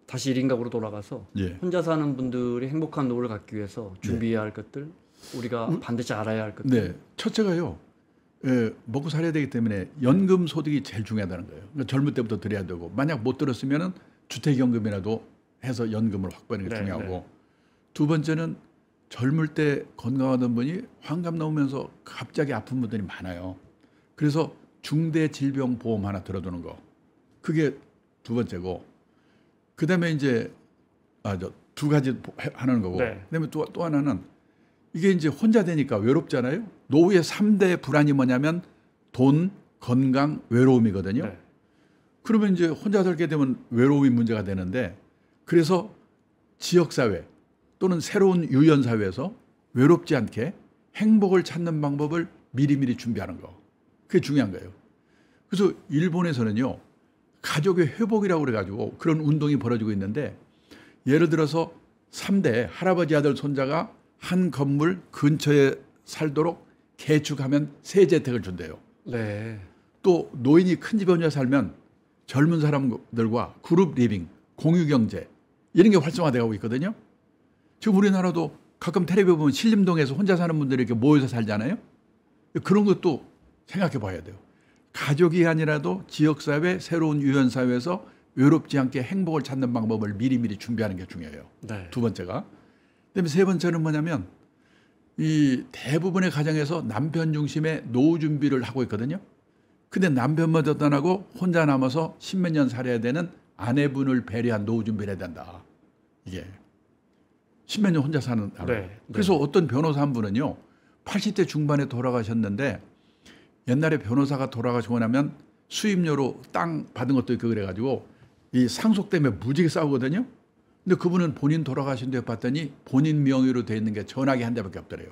다시 1인가구로 돌아가서 예. 혼자 사는 분들이 행복한 노후를 갖기 위해서 준비해야 할 것들 우리가 반드시 알아야 할 것들. 네. 첫째가요. 예, 먹고 살아야 되기 때문에 연금 소득이 제일 중요하다는 거예요. 그러니까 젊을 때부터 들어야 되고 만약 못 들었으면은 주택연금이라도 해서 연금을 확보하는 게 네, 중요하고 네. 두 번째는 젊을 때 건강하던 분이 환갑 넘으면서 갑자기 아픈 분들이 많아요. 그래서 중대 질병 보험 하나 들어두는 거 그게 두 번째고 그다음에 이제 아 저 두 가지 하는 거고 네. 그다음에 또, 또 하나는 이게 이제 혼자 되니까 외롭잖아요. 노후의 3대 불안이 뭐냐면 돈, 건강, 외로움이거든요. 네. 그러면 이제 혼자 살게 되면 외로움이 문제가 되는데 그래서 지역사회 또는 새로운 유연사회에서 외롭지 않게 행복을 찾는 방법을 미리미리 준비하는 거. 그게 중요한 거예요. 그래서 일본에서는요, 가족의 회복이라고 그래가지고 그런 운동이 벌어지고 있는데 예를 들어서 3대 할아버지 아들 손자가 한 건물 근처에 살도록 개축하면 세재택을 준대요. 네. 또 노인이 큰 집에 혼자 살면 젊은 사람들과 그룹 리빙, 공유 경제 이런 게 활성화되고 있거든요. 지금 우리나라도 가끔 텔레비 보면 신림동에서 혼자 사는 분들이 이렇게 모여서 살잖아요. 그런 것도 생각해 봐야 돼요. 가족이 아니라도 지역사회, 새로운 유연사회에서 외롭지 않게 행복을 찾는 방법을 미리미리 준비하는 게 중요해요. 네. 두 번째가. 그다음에 세 번째는 뭐냐면 이 대부분의 가정에서 남편 중심의 노후 준비를 하고 있거든요. 근데 남편만 마 떠나고 혼자 남아서 십몇 년 살아야 되는 아내분을 배려한 노후 준비를 해야 된다. 이게 십몇 년 혼자 사는 네, 네, 그래서 어떤 변호사 한 분은요. 80대 중반에 돌아가셨는데 옛날에 변호사가 돌아가시고 나면 수임료로 땅 받은 것도 있고 그래가지고 이 상속 때문에 무지개 싸우거든요. 근데 그분은 본인 돌아가신 데 봤더니 본인 명의로 돼 있는 게 전화기 한 대밖에 없더래요.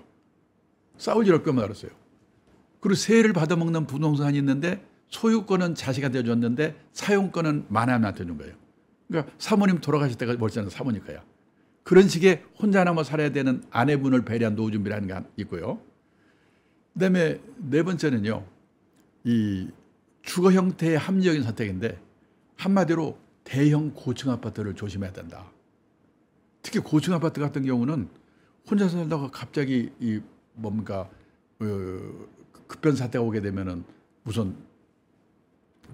싸울 일 없게만 알았어요. 그리고 세를 받아먹는 부동산이 있는데 소유권은 자식한테 줬는데 사용권은 마남한테 준 거예요. 그러니까 사모님 돌아가실 때가 멀잖아요. 사모니까요. 그런 식의 혼자 남아 살아야 되는 아내분을 배려한 노후 준비라는 게 있고요. 그다음에 네 번째는요. 이 주거 형태의 합리적인 선택인데 한마디로 대형 고층 아파트를 조심해야 된다. 특히 고층 아파트 같은 경우는 혼자 살다가 갑자기 이 뭡니까 그 어, 급변 사태가 오게 되면은 우선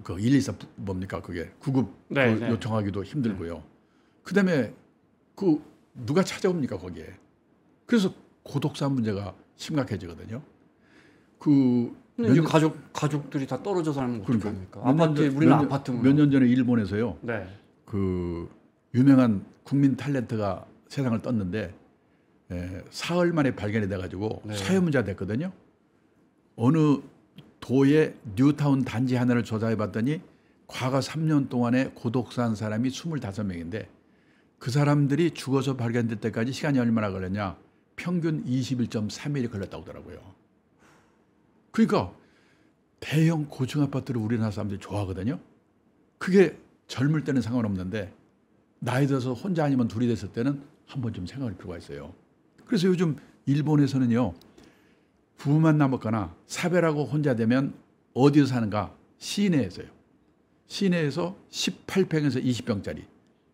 그114 뭡니까 그게 구급 네, 네. 요청하기도 네. 힘들고요. 네. 그다음에 그 누가 찾아옵니까 거기에? 그래서 고독사 문제가 심각해지거든요. 그 몇, 가족 가족들이 다 떨어져 살면 그러니까. 어떡니까 아파트 우리는 아파트 몇 년 전에 일본에서요. 네. 그 유명한 국민 탤런트가 세상을 떴는데 예, 사흘 만에 발견이 돼가지고 네. 사회문제가 됐거든요. 어느 도의 뉴타운 단지 하나를 조사해 봤더니 과거 3년 동안에 고독사한 사람이 25명인데 그 사람들이 죽어서 발견될 때까지 시간이 얼마나 걸렸냐? 평균 21.3일이 걸렸다고 하더라고요. 그러니까 대형 고층 아파트를 우리나라 사람들이 좋아하거든요. 그게 젊을 때는 상관없는데 나이 들어서 혼자 아니면 둘이 됐을 때는 한 번 좀 생각할 필요가 있어요. 그래서 요즘 일본에서는요, 부부만 남았거나 사별하고 혼자 되면 어디서 사는가? 시내에서요. 시내에서 18평에서 20평짜리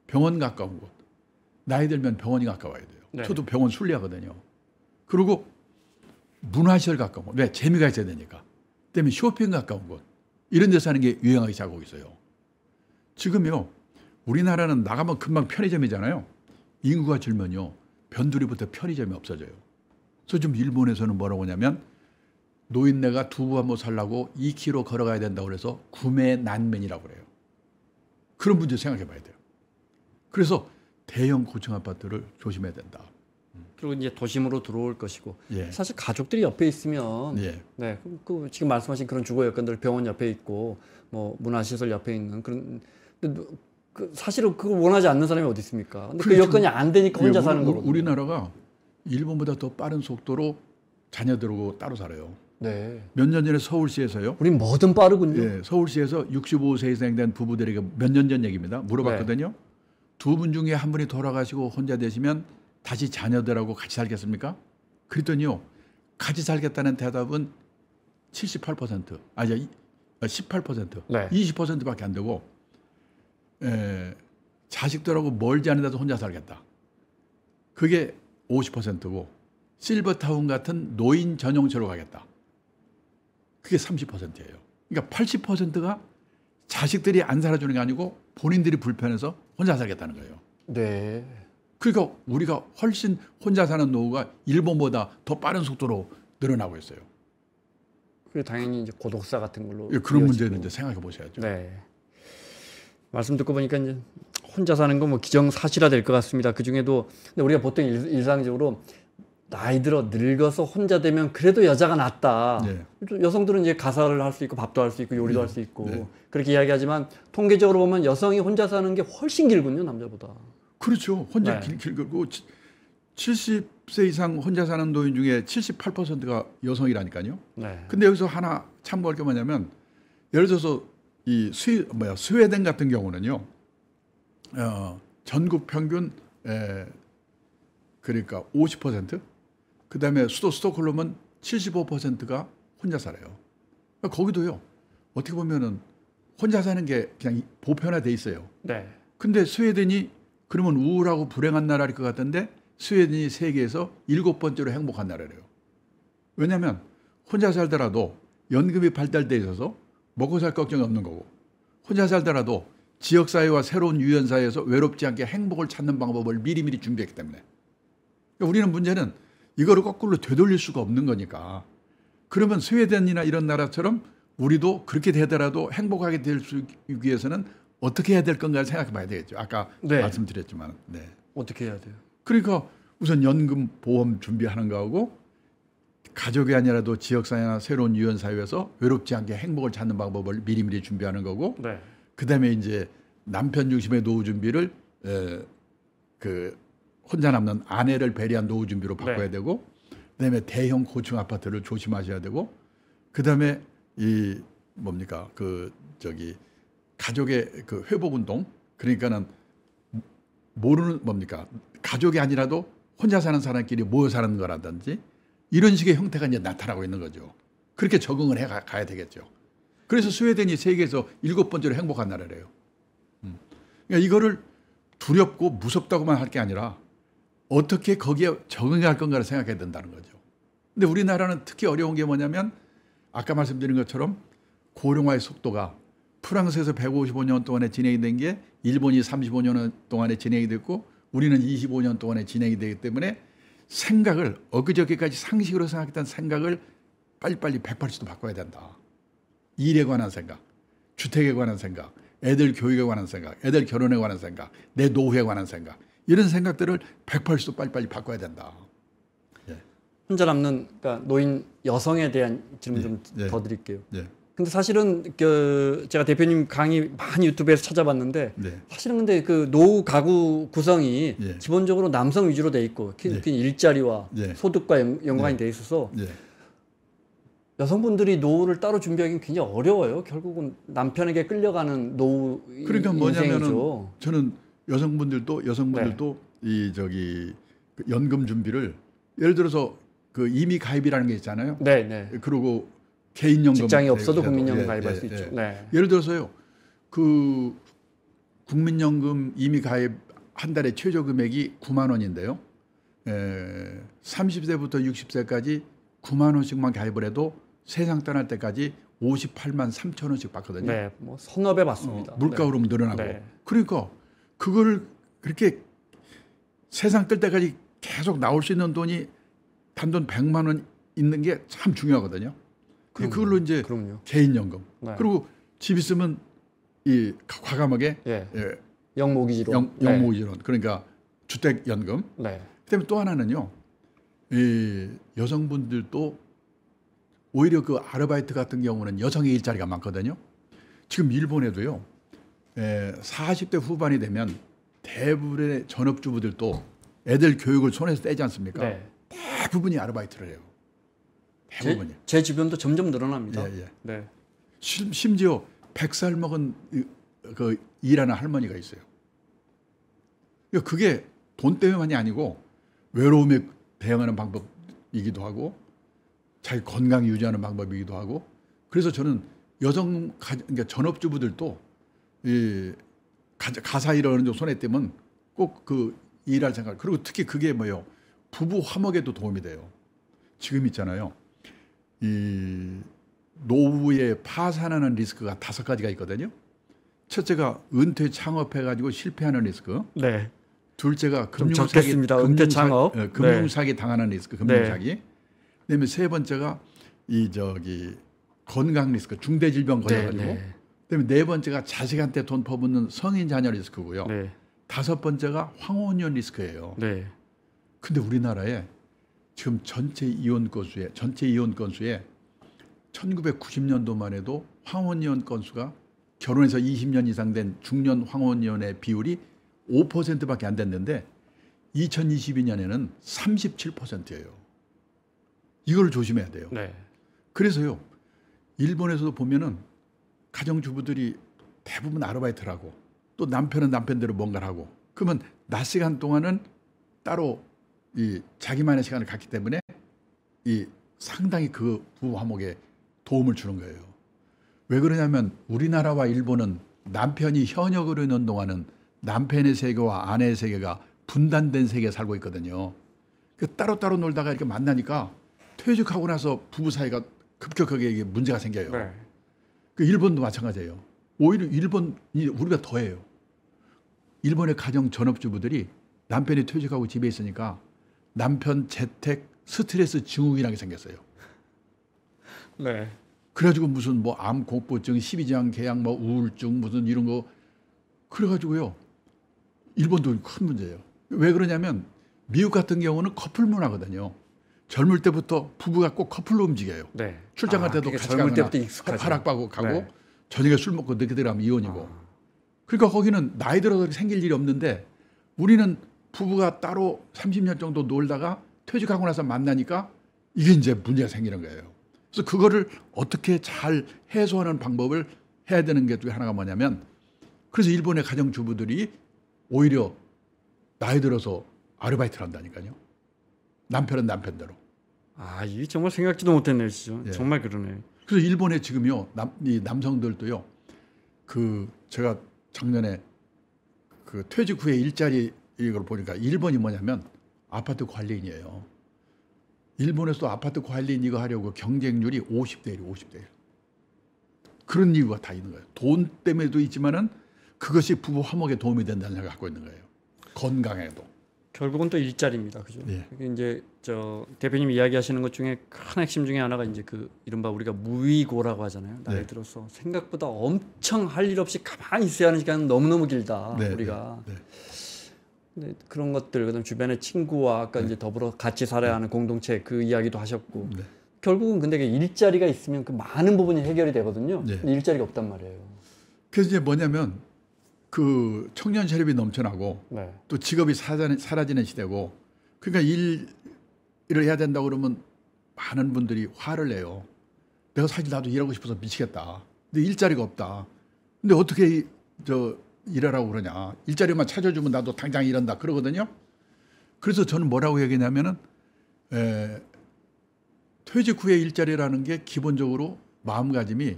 병원 가까운 곳. 나이 들면 병원이 가까워야 돼요. 네. 저도 병원 순례하거든요. 그리고 문화시설 가까운 곳. 왜? 재미가 있어야 되니까. 때문에 쇼핑 가까운 곳. 이런 데서 사는게 유행하게 자고 있어요. 지금요, 우리나라는 나가면 금방 편의점이잖아요. 인구가 줄면요. 변두리부터 편의점이 없어져요. 그래서 지금 일본에서는 뭐라고 하냐면 노인네가 두부 한 번 살라고 2km 걸어가야 된다고 그래서 구매 난면이라고 그래요. 그런 문제 생각해 봐야 돼요. 그래서 대형 고층 아파트를 조심해야 된다. 그리고 이제 도심으로 들어올 것이고 예. 사실 가족들이 옆에 있으면 예. 네, 그, 그, 지금 말씀하신 그런 주거 여건들 병원 옆에 있고 뭐 문화시설 옆에 있는 그런 그 사실은 그걸 원하지 않는 사람이 어디 있습니까? 근데 그 그렇죠. 그 여건이 안 되니까 혼자 우 사는 거거든요. 우리나라가 일본보다 더 빠른 속도로 자녀들하고 따로 살아요. 네. 몇 년 전에 서울시에서요. 우리 뭐든 빠르군요. 예, 서울시에서 65세 이상 된 부부들에게 몇 년 전 얘기입니다. 물어봤거든요. 네. 두분 중에 한 분이 돌아가시고 혼자 되시면 다시 자녀들하고 같이 살겠습니까? 그랬더니요. 같이 살겠다는 대답은 78%, 아니 18%, 네. 20%밖에 안 되고 에, 예, 자식들하고 멀지 않은 데서 혼자 살겠다. 그게 50%고 실버타운 같은 노인 전용체로 가겠다. 그게 30%예요. 그러니까 80%가 자식들이 안 살아주는 게 아니고 본인들이 불편해서 혼자 살겠다는 거예요. 네. 그러니까 우리가 훨씬 혼자 사는 노후가 일본보다 더 빠른 속도로 늘어나고 있어요. 그게 당연히 이제 고독사 같은 걸로. 예, 그런 이어지고. 문제는 이제 생각해 보셔야죠. 네. 말씀 듣고 보니까 이제 혼자 사는 건뭐 기정사실화 될 것 같습니다. 그 중에도 근데 우리가 보통 일, 상적으로 나이 들어 늙어서 혼자 되면 그래도 여자가 낫다. 네. 여성들은 이제 가사를 할 수 있고 밥도 할 수 있고 요리도 네. 할수 있고 네. 그렇게 이야기하지만 통계적으로 보면 여성이 혼자 사는 게 훨씬 길군요 남자보다. 그렇죠. 혼자 네. 길, 길고 70세 이상 혼자 사는 노인 중에 78%가 여성이라니까요. 네. 근데 여기서 하나 참고할 게 뭐냐면 예를 들어서 이 스위, 뭐야, 스웨덴 같은 경우는요, 어, 전국 평균, 에, 그러니까 50%? 그 다음에 수도 스톡홀름은 75%가 혼자 살아요. 그러니까 거기도요, 어떻게 보면은 혼자 사는 게 그냥 보편화돼 있어요. 네. 근데 스웨덴이 그러면 우울하고 불행한 나라일 것 같은데 스웨덴이 세계에서 일곱 번째로 행복한 나라래요. 왜냐하면 혼자 살더라도 연금이 발달돼 있어서 먹고 살 걱정이 없는 거고 혼자 살더라도 지역사회와 새로운 유연사회에서 외롭지 않게 행복을 찾는 방법을 미리미리 준비했기 때문에 그러니까 우리는 문제는 이거를 거꾸로 되돌릴 수가 없는 거니까 그러면 스웨덴이나 이런 나라처럼 우리도 그렇게 되더라도 행복하게 될 수 위해서는 어떻게 해야 될 건가를 생각해 봐야 되겠죠. 아까 네. 말씀드렸지만. 네. 어떻게 해야 돼요? 그러니까 우선 연금 보험 준비하는 거하고 가족이 아니라도 지역사회나 새로운 유연 사회에서 외롭지 않게 행복을 찾는 방법을 미리미리 준비하는 거고 네. 그다음에 이제 남편 중심의 노후 준비를 에, 그 혼자 남는 아내를 배려한 노후 준비로 네. 바꿔야 네. 되고 그다음에 대형 고층 아파트를 조심하셔야 되고 그다음에 이 뭡니까 그 저기 가족의 그 회복 운동 그러니까는 모르는 뭡니까 가족이 아니라도 혼자 사는 사람끼리 모여 사는 거라든지 이런 식의 형태가 이제 나타나고 있는 거죠. 그렇게 적응을 해 가야 되겠죠. 그래서 스웨덴이 세계에서 일곱 번째로 행복한 나라래요. 음. 그러니까 이거를 두렵고 무섭다고만 할 게 아니라 어떻게 거기에 적응할 건가를 생각해야 된다는 거죠. 근데 우리나라는 특히 어려운 게 뭐냐면 아까 말씀드린 것처럼 고령화의 속도가 프랑스에서 155년 동안에 진행이 된 게 일본이 35년 동안에 진행이 됐고 우리는 25년 동안에 진행이 되기 때문에 생각을 어그저께까지 상식으로 생각했던 생각을 빨리빨리 180도 바꿔야 된다. 일에 관한 생각, 주택에 관한 생각, 애들 교육에 관한 생각, 애들 결혼에 관한 생각, 내 노후에 관한 생각 이런 생각들을 180도 빨리빨리 바꿔야 된다. 예. 혼자 남는 그러니까 노인 여성에 대한 질문 네, 좀더 예. 네, 드릴게요. 네. 근데 사실은 그 제가 대표님 강의 많이 유튜브에서 찾아봤는데 네. 사실은 근데 그 노후 가구 구성이 네. 기본적으로 남성 위주로 돼 있고 네. 일자리와 예. 소득과 연관이 돼 있어서 여성분들이 노후를 따로 준비하기는 굉장히 어려워요. 결국은 남편에게 끌려가는 노후 그러니까 뭐냐면은 저는 여성분들도 여성분들도 네. 이 저기 그 연금 준비를 예를 들어서 그 이미 가입이라는 게 있잖아요. 네, 네. 그리고 개인연금 직장이 없어도 국민연금 예, 가입할 수 예, 있죠. 예. 네. 예를 들어서요. 그 국민연금 이미 가입 한 달에 최저 금액이 9만 원인데요. 에, 30세부터 60세까지 9만 원씩만 가입을 해도 세상 떠날 때까지 58만 3천 원씩 받거든요. 네, 뭐 서너 배 받습니다. 어, 물가 오름 네. 늘어나고. 네. 그러니까 그걸 그렇게 세상 뜰 때까지 계속 나올 수 있는 돈이 단돈 100만 원 있는 게 참 중요하거든요. 그리고 그걸로 이제 그럼요. 개인연금. 네. 그리고 집 있으면 이 과감하게 예. 예. 영모기지론. 영, 영모기지론. 네. 그러니까 주택연금. 네. 그다음에 또 하나는요. 이 여성분들도 오히려 그 아르바이트 같은 경우는 여성의 일자리가 많거든요. 지금 일본에도요. 에, 예, 40대 후반이 되면 대부분의 전업주부들도 애들 교육을 손에서 떼지 않습니까? 네. 대부분이 아르바이트를 해요. 대부분이. 제, 제 주변도 점점 늘어납니다. 예, 예. 네. 심, 심지어 100살 먹은 그 일하는 할머니가 있어요. 그러니까 그게 돈 때문만이 아니고 외로움에 대응하는 방법이기도 하고 자기 건강 유지하는 방법이기도 하고 그래서 저는 여성 그러니까 전업주부들도 이 가사 일하는 쪽 손에 떼면 꼭그 일할 생각 그리고 특히 그게 뭐예요 부부 화목에도 도움이 돼요 지금 있잖아요 이 노후에 파산하는 리스크가 다섯 가지가 있거든요. 첫째가 은퇴 창업해가지고 실패하는 리스크. 네. 둘째가 금융사기, 금융 창업, 어, 네. 금융사기 네. 당하는 리스크, 네. 금융사기. 네. 그다음에 세 번째가 이 저기 건강 리스크, 중대 질병 네, 걸려가지고. 네, 그다음에 네 번째가 자식한테 돈 퍼붓는 성인 자녀 리스크고요. 다섯 번째가 황혼연 리스크예요. 네. 근데 우리나라에 지금 전체 이혼 건수에 전체 이혼 건수에 1990년도만 해도 황혼 이혼 건수가 결혼해서 20년 이상 된 중년 황혼 이혼의 비율이 5%밖에 안 됐는데 2022년에는 37%예요. 이걸 조심해야 돼요. 네. 그래서요. 일본에서도 보면은 가정주부들이 대부분 아르바이트를 하고 또 남편은 남편대로 뭔가를 하고 그러면 낮 시간 동안은 따로 이 자기만의 시간을 갖기 때문에 이 상당히 그 부부 화목에 도움을 주는 거예요. 왜 그러냐면 우리나라와 일본은 남편이 현역으로 있는 동안은 남편의 세계와 아내의 세계가 분단된 세계에 살고 있거든요. 그 따로따로 놀다가 이렇게 만나니까 퇴직하고 나서 부부 사이가 급격하게 이게 문제가 생겨요. 네. 그 일본도 마찬가지예요. 오히려 일본이 우리가 더해요. 일본의 가정 전업주부들이 남편이 퇴직하고 집에 있으니까 남편 재택 스트레스 증후군이라는 게 생겼어요. 네. 그래가지고 무슨 뭐 암공포증, 십이장계약뭐 우울증 무슨 이런 거 그래가지고요. 일본도 큰 문제예요. 왜 그러냐면 미국 같은 경우는 커플 문화거든요. 젊을 때부터 부부가 꼭 커플로 움직여요. 네. 출장 갈 아, 때도 같이 젊을 때부터 익숙하죠. 하락받고 가고 네. 저녁에 술 먹고 늦게 들어가면 이혼이고. 아. 그러니까 거기는 나이 들어서 생길 일이 없는데 우리는 부부가 따로 30년 정도 놀다가 퇴직하고 나서 만나니까 이게 이제 문제가 생기는 거예요. 그래서 그거를 어떻게 잘 해소하는 방법을 해야 되는 게또 하나가 뭐냐면 그래서 일본의 가정주부들이 오히려 나이 들어서 아르바이트를 한다니까요. 남편은 남편대로. 아, 이게 정말 생각지도 못했네요, 진짜. 예. 정말 그러네. 요 그래서 일본에 지금요, 남, 이 남성들도요, 그, 제가 작년에 그 퇴직 후에 일자리 이걸 보니까 일본이 뭐냐면 아파트 관리인이에요. 일본에서 도 아파트 관리인 이거 하려고 경쟁률이 50대 1, 50대 1. 그런 이유가 다 있는 거예요. 돈 때문에도 있지만은 그것이 부부 화목에 도움이 된다는 생각을 갖고 있는 거예요. 건강에도. 결국은 또 일자리입니다. 그죠? 예. 이제 저 대표님 이야기하시는 것 중에 큰 핵심 중에 하나가 이제 그 이른바 우리가 무위고라고 하잖아요. 나이 네. 들어서 생각보다 엄청 할 일 없이 가만히 있어야 하는 시간은 너무너무 길다. 네, 네 우리가. 네, 네, 그런 것들 그다음 주변의 친구와 아까 네. 이제 더불어 같이 살아야 하는 네. 공동체 그 이야기도 하셨고 네. 결국은 근데 일자리가 있으면 그 많은 부분이 해결이 되거든요. 네. 근데 일자리가 없단 말이에요. 그래서 이제 뭐냐면 그 청년 세력이 넘쳐나고 네. 또 직업이 사라지는, 사라지는 시대고 그러니까 일, 일을 해야 된다고 그러면 많은 분들이 화를 내요. 내가 사실 나도 일하고 싶어서 미치겠다. 근데 일자리가 없다. 근데 어떻게 저 일하라고 그러냐. 일자리만 찾아주면 나도 당장 일한다. 그러거든요. 그래서 저는 뭐라고 얘기냐면은, 에, 퇴직 후에 일자리라는 게 기본적으로 마음가짐이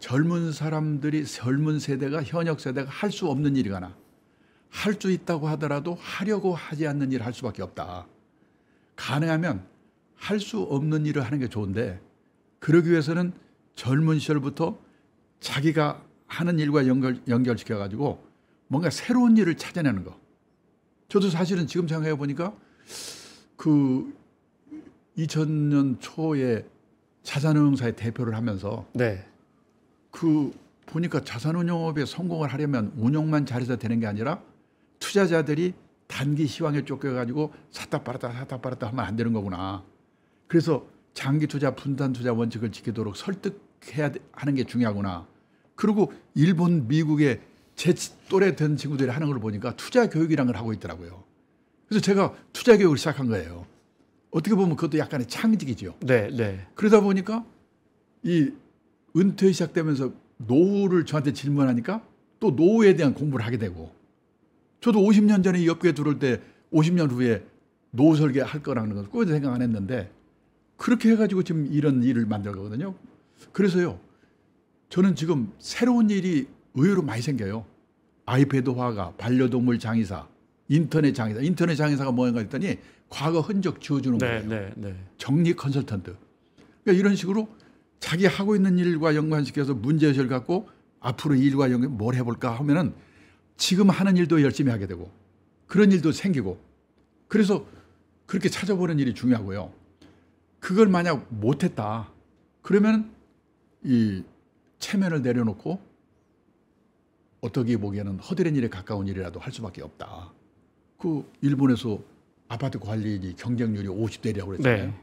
젊은 사람들이, 젊은 세대가, 현역 세대가 할 수 없는 일이거나 할 수 있다고 하더라도 하려고 하지 않는 일을 할 수밖에 없다. 가능하면 할 수 없는 일을 하는 게 좋은데, 그러기 위해서는 젊은 시절부터 자기가 하는 일과 연결, 연결시켜가지고 뭔가 새로운 일을 찾아내는 거. 저도 사실은 지금 생각해 보니까 그 2000년 초에 자산운용사의 대표를 하면서 네. 그 보니까 자산운용업에 성공을 하려면 운용만 잘해서 되는 게 아니라 투자자들이 단기 시황에 쫓겨가지고 샀다 빨았다 샀다 빨았다 하면 안 되는 거구나. 그래서 장기 투자 분산 투자 원칙을 지키도록 설득해야 하는 게 중요하구나. 그리고 일본, 미국의 제 또래 된 친구들이 하는 걸 보니까 투자 교육이라는 걸 하고 있더라고요. 그래서 제가 투자 교육을 시작한 거예요. 어떻게 보면 그것도 약간의 창직이죠. 네, 네. 그러다 보니까 이 은퇴 시작되면서 노후를 저한테 질문하니까 또 노후에 대한 공부를 하게 되고 저도 50년 전에 이 업계에 들어올 때 50년 후에 노후 설계할 거라는 걸 꾸준히 생각 안 했는데 그렇게 해가지고 지금 이런 일을 만들거든요. 그래서요. 저는 지금 새로운 일이 의외로 많이 생겨요. 아이패드 화가, 반려동물 장의사, 인터넷 장의사. 인터넷 장의사가 뭐인가 했더니 과거 흔적 지워주는 네, 거예요. 네, 네. 정리 컨설턴트. 그러니까 이런 식으로 자기 하고 있는 일과 연관시켜서 문제의식을 갖고 앞으로 일과 연관 뭘 해볼까 하면은 지금 하는 일도 열심히 하게 되고 그런 일도 생기고 그래서 그렇게 찾아보는 일이 중요하고요. 그걸 만약 못했다 그러면 이 체면을 내려놓고 어떻게 보기에는 허드렛 일에 가까운 일이라도 할 수밖에 없다. 그 일본에서 아파트 관리인이 경쟁률이 50대라고 그랬잖아요. 네.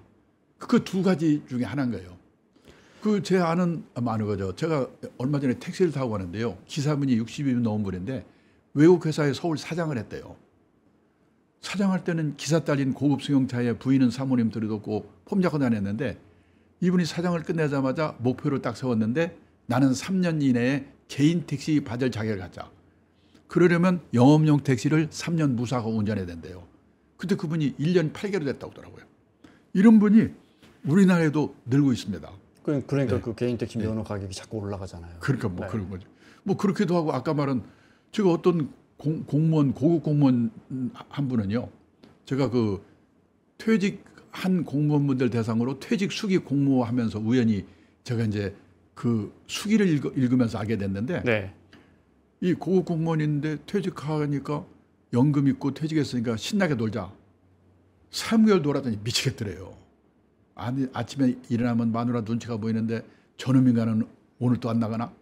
그두 가지 중에 하나인 거예요. 그 제 아는 많은 거죠. 제가 얼마 전에 택시를 타고 가는데요. 기사분이 60이 넘은 분인데 외국 회사에 서울 사장을 했대요. 사장할 때는 기사 딸린 고급 승용차에 부인은 사모님 들이뒀고 폼잡고 다녔는데 이분이 사장을 끝내자마자 목표를 딱 세웠는데 나는 3년 이내에 개인 택시 받을 자격을 갖자. 그러려면 영업용 택시를 3년 무사하고 운전해야 된대요. 그때 그분이 1년 8개월 됐다고 하더라고요. 이런 분이 우리나라에도 늘고 있습니다. 그, 그러니까 네. 그 개인 택시 네. 면허 가격이 자꾸 올라가잖아요. 그러니까 뭐 네. 그런 거죠. 뭐 그렇게도 하고 아까 말은 제가 어떤 공, 공무원 고급 공무원 한 분은요. 제가 그 퇴직 한 공무원분들 대상으로 퇴직 수기 공모하면서 우연히 제가 이제 그 수기를 읽으, 면서 알게 됐는데 네. 이 고급 공무원인데 퇴직하니까 연금 있고 퇴직했으니까 신나게 놀자. 3개월 놀았더니 미치겠더래요. 아니, 아침에 일어나면 마누라 눈치가 보이는데 전우민가는 오늘 도안 나가나?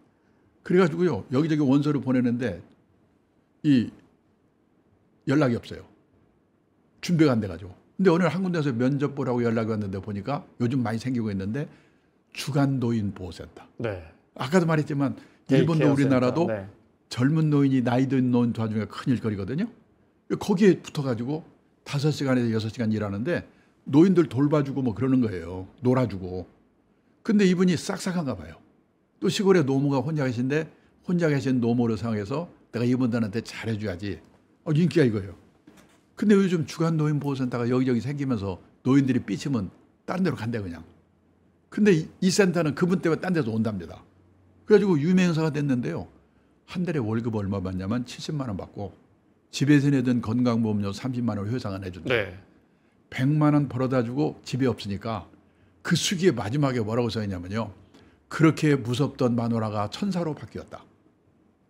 그래가지고요 여기저기 원서를 보내는데 이 연락이 없어요. 준비가 안 돼가지고. 근데 오늘 한 군데서 면접 보라고 연락이 왔는데 보니까 요즘 많이 생기고 있는데 주간 노인 보호센터. 네. 아까도 말했지만 네, 일본도 우리나라도 네. 젊은 노인이 나이 든 노인 도와주기큰 일거리거든요. 거기에 붙어가지고 다섯 시간에서 여섯 시간 일하는데 노인들 돌봐주고 뭐 그러는 거예요. 놀아주고. 근데 이분이 싹싹한가 봐요. 또 시골에 노모가 혼자 계신데 혼자 계신 노모를 상황에서 내가 이분들한테 잘해줘야지. 어, 인기가 이거예요. 근데 요즘 주간 노인 보호센터가 여기저기 생기면서 노인들이 삐치면 다른 데로 간대 그냥. 근데 이, 이 센터는 그분 때문에 딴 데서 온답니다. 그래가지고 유명사가 됐는데요. 한 달에 월급 얼마 받냐면 70만 원 받고 집에서 내던 건강보험료 30만 원 회사가 내준다. 네. 100만 원 벌어다 주고 집에 없으니까 그 수기에 마지막에 뭐라고 써있냐면요. 그렇게 무섭던 마누라가 천사로 바뀌었다.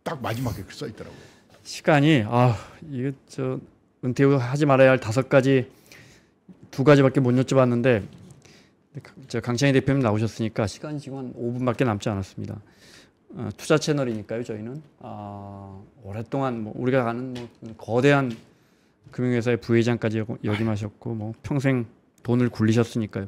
딱 마지막에 그 써 있더라고요. 시간이 아 이거 저 은퇴 후 하지 말아야 할 다섯 가지 두 가지밖에 못 여쭤봤는데 네, 강창희 대표님 나오셨으니까 시간이 지금 한 5분밖에 남지 않았습니다. 어, 투자 채널이니까요, 저희는. 아, 오랫동안 뭐 우리가 가는뭐 그 거대한 금융회사의 부회장까지 역임하셨고, 뭐 평생 돈을 굴리셨으니까요.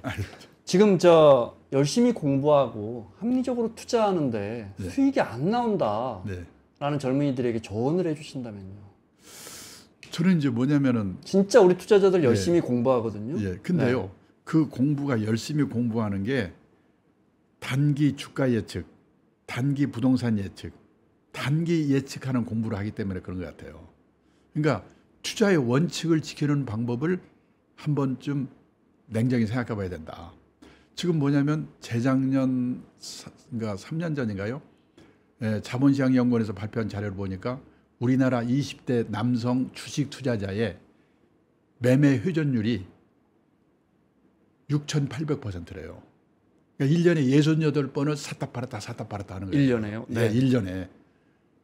지금 저 열심히 공부하고 합리적으로 투자하는데 네. 수익이 안 나온다라는 네. 젊은이들에게 조언을 해주신다면요. 저는 이제 뭐냐면은 진짜 우리 투자자들 예. 열심히 예. 공부하거든요. 예, 근데요. 네. 그 공부가 열심히 공부하는 게 단기 주가 예측, 단기 부동산 예측, 단기 예측하는 공부를 하기 때문에 그런 것 같아요. 그러니까 투자의 원칙을 지키는 방법을 한 번쯤 냉정히 생각해 봐야 된다. 지금 뭐냐면 재작년, 그러니까 3년 전인가요? 예, 자본시장연구원에서 발표한 자료를 보니까 우리나라 20대 남성 주식 투자자의 매매 회전율이 6,800%래요. 그러니까 1년에 68번을 샀다 팔았다 샀다 팔았다 하는 거예요. 1년에요? 네. 네 1년에.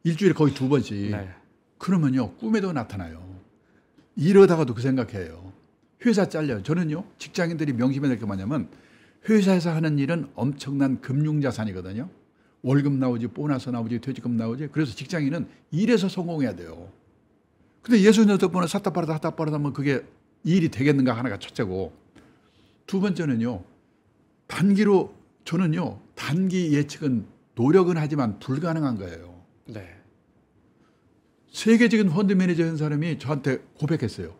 일주일에 거의 두 번씩. 네. 그러면요, 꿈에도 나타나요. 이러다가도 그 생각해요. 회사 잘려요. 저는요, 직장인들이 명심해야 될 게 뭐냐면 회사에서 하는 일은 엄청난 금융자산이거든요. 월급 나오지, 보너스 나오지, 퇴직금 나오지. 그래서 직장인은 일에서 성공해야 돼요. 근데 6 8 번을 샀다 팔았다 샀다 팔았다 하면 그게 일이 되겠는가 하나가 첫째고 두 번째는요. 단기로 저는요. 단기 예측은 노력은 하지만 불가능한 거예요. 네. 세계적인 펀드 매니저 한 사람이 저한테 고백했어요.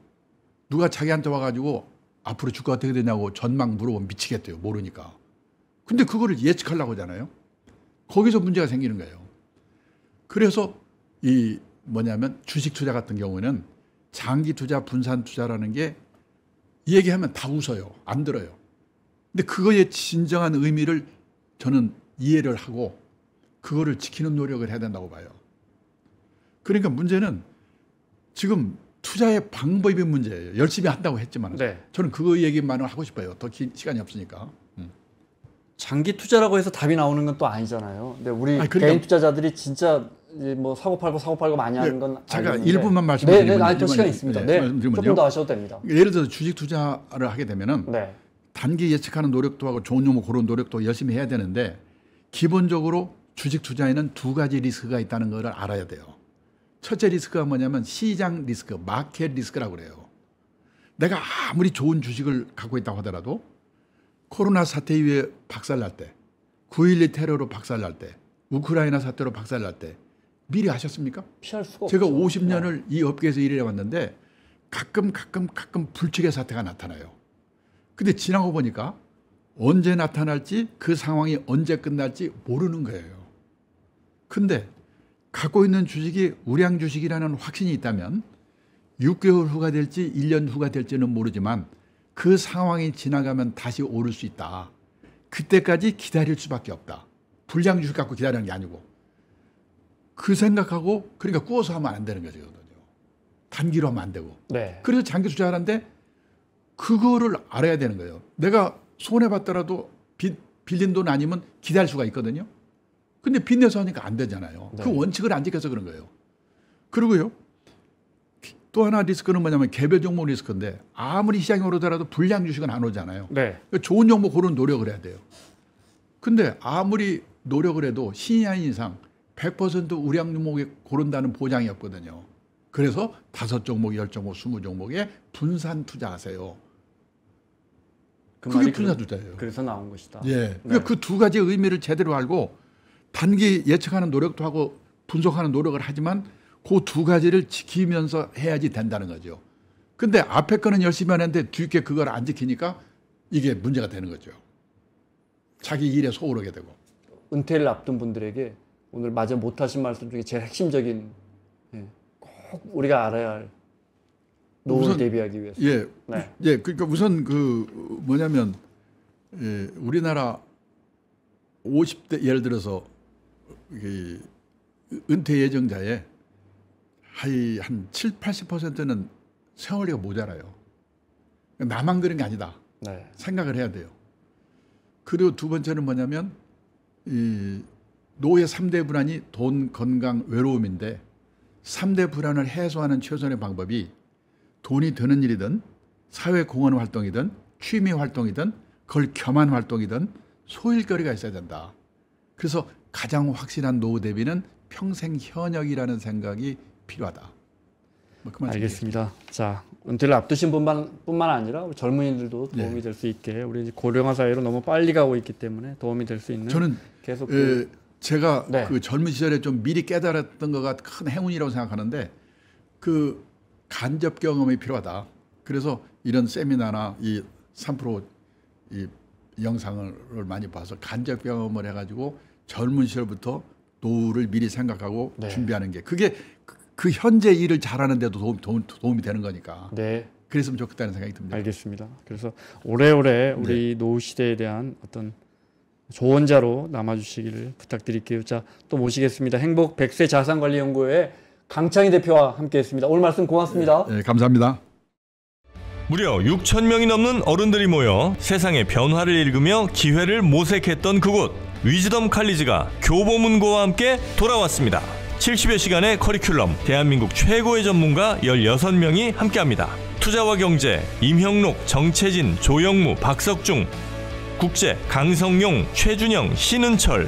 누가 자기한테 와가지고 앞으로 주가 어떻게 되냐고 전망 물어보면 미치겠대요. 모르니까. 근데 그거를 예측하려고 하잖아요. 거기서 문제가 생기는 거예요. 그래서 이 뭐냐면 주식 투자 같은 경우는 장기 투자, 분산 투자라는 게이 얘기하면 다 웃어요. 안 들어요. 근데 그거의 진정한 의미를 저는 이해를 하고 그거를 지키는 노력을 해야 된다고 봐요. 그러니까 문제는 지금 투자의 방법이 문제예요. 열심히 한다고 했지만 네. 저는 그 얘기만 하고 싶어요. 더 긴 시간이 없으니까. 음. 장기 투자라고 해서 답이 나오는 건 또 아니잖아요. 근데 우리 아니, 그러니까, 개인 투자자들이 진짜 뭐 사고 팔고 사고 팔고 많이 하는 네, 건 제가 네, 일만 말씀드리면 네, 네, 아직 시간 있습니다. 네, 네 조금 더 하셔도 됩니다. 예를 들어서 주식 투자를 하게 되면은 네. 단기 예측하는 노력도 하고 좋은 종목 고른 노력도 열심히 해야 되는데 기본적으로 주식 투자에는 두 가지 리스크가 있다는 걸 알아야 돼요. 첫째 리스크가 뭐냐면 시장 리스크, 마켓 리스크라고 그래요. 내가 아무리 좋은 주식을 갖고 있다고 하더라도 코로나 사태 이후에 박살날 때, 9.12 테러로 박살날 때, 우크라이나 사태로 박살날 때, 미리 아셨습니까 피할 수가 제가 없죠. 50년을 이 업계에서 일해 왔는데 가끔 가끔 가끔 불측의 사태가 나타나요. 근데 지나고 보니까 언제 나타날지 그 상황이 언제 끝날지 모르는 거예요. 근데 갖고 있는 주식이 우량 주식이라는 확신이 있다면 6개월 후가 될지 1년 후가 될지는 모르지만 그 상황이 지나가면 다시 오를 수 있다. 그때까지 기다릴 수밖에 없다. 불량 주식 갖고 기다리는 게 아니고 그 생각하고 그러니까 구워서 하면 안 되는 거죠. 단기로 하면 안 되고. 네. 그래서 장기 투자하는데 그거를 알아야 되는 거예요. 내가 손해 봤더라도 빚, 빌린 돈 아니면 기다릴 수가 있거든요. 근데 빚내서 하니까 안 되잖아요. 네. 그 원칙을 안 지켜서 그런 거예요. 그리고요. 또 하나 리스크는 뭐냐면 개별 종목 리스크인데 아무리 시장이 오르더라도 불량 주식은 안 오잖아요. 네. 그러니까 좋은 종목 고르는 노력을 해야 돼요. 근데 아무리 노력을 해도 신이 아닌 이상 100% 우량 종목에 고른다는 보장이 었거든요 그래서 다섯 종목, 열 종목, 스무 종목에 분산 투자하세요. 그 그게 분산 투자예요. 그래서 나온 것이다. 예. 네. 그두 그러니까 그 가지 의미를 제대로 알고 단기 예측하는 노력도 하고 분석하는 노력을 하지만 그 두 가지를 지키면서 해야지 된다는 거죠. 근데 앞에 거는 열심히 하는데 뒤에 그걸 안 지키니까 이게 문제가 되는 거죠. 자기 일에 소홀하게 되고. 은퇴를 앞둔 분들에게 오늘 마저 못하신 말씀 중에 제일 핵심적인 예, 꼭 우리가 알아야 할 노후를 우선, 대비하기 위해서. 예, 네. 예, 그러니까 우선 그 뭐냐면 예, 우리나라 50대 예를 들어서 이, 은퇴 예정자의 하이 한 7, 80%는 세월이가 모자라요. 그러니까 나만 그런 게 아니다. 네. 생각을 해야 돼요. 그리고 두 번째는 뭐냐면 이 노후의 3대 불안이 돈, 건강, 외로움인데 3대 불안을 해소하는 최선의 방법이 돈이 드는 일이든 사회 공헌 활동이든 취미 활동이든 그걸 겸한 활동이든 소일거리가 있어야 된다. 그래서 가장 확실한 노후 대비는 평생 현역이라는 생각이 필요하다. 뭐 그 알겠습니다. 자 은퇴를 앞두신 분만 뿐만 아니라 우리 젊은이들도 네. 도움이 네. 될수 있게 우리 고령화 사회로 너무 빨리 가고 있기 때문에 도움이 될 수 있는 저는 계속 에, 그 그 제가 네. 그 젊은 시절에 좀 미리 깨달았던 거가 큰 행운이라고 생각하는데 그 간접 경험이 필요하다. 그래서 이런 세미나나 이 3프로 이 영상을 많이 봐서 간접 경험을 해가지고 젊은 시절부터 노후를 미리 생각하고 네. 준비하는 게 그게 그, 그 현재 일을 잘하는데도 도움, 도움, 도움이 되는 거니까. 네. 그랬으면 좋겠다는 생각이 듭니다. 알겠습니다. 그래서 오래오래 우리 네. 노후 시대에 대한 어떤 조언자로 남아주시기를 부탁드릴게요. 자, 또 모시겠습니다. 행복 백세 자산관리연구회 강창희 대표와 함께했습니다. 오늘 말씀 고맙습니다. 네, 네 감사합니다. 무려 6천 명이 넘는 어른들이 모여 세상의 변화를 읽으며 기회를 모색했던 그곳 위즈덤 칼리지가 교보문고와 함께 돌아왔습니다. 70여 시간의 커리큘럼, 대한민국 최고의 전문가 16명이 함께합니다. 투자와 경제, 임형록, 정채진, 조영무, 박석중, 국제 강성용, 최준영, 신은철,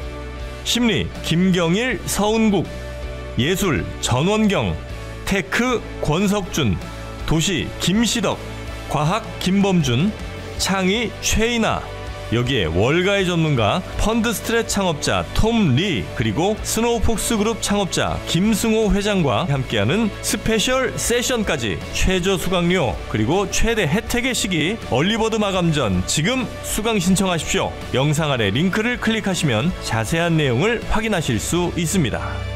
심리 김경일, 서은국, 예술 전원경, 테크 권석준, 도시 김시덕, 과학 김범준, 창의 최이나 여기에 월가의 전문가 펀드 스트랩 창업자 톰 리 그리고 스노우 폭스 그룹 창업자 김승호 회장과 함께하는 스페셜 세션까지 최저 수강료 그리고 최대 혜택의 시기 얼리버드 마감 전 지금 수강 신청하십시오. 영상 아래 링크를 클릭하시면 자세한 내용을 확인하실 수 있습니다.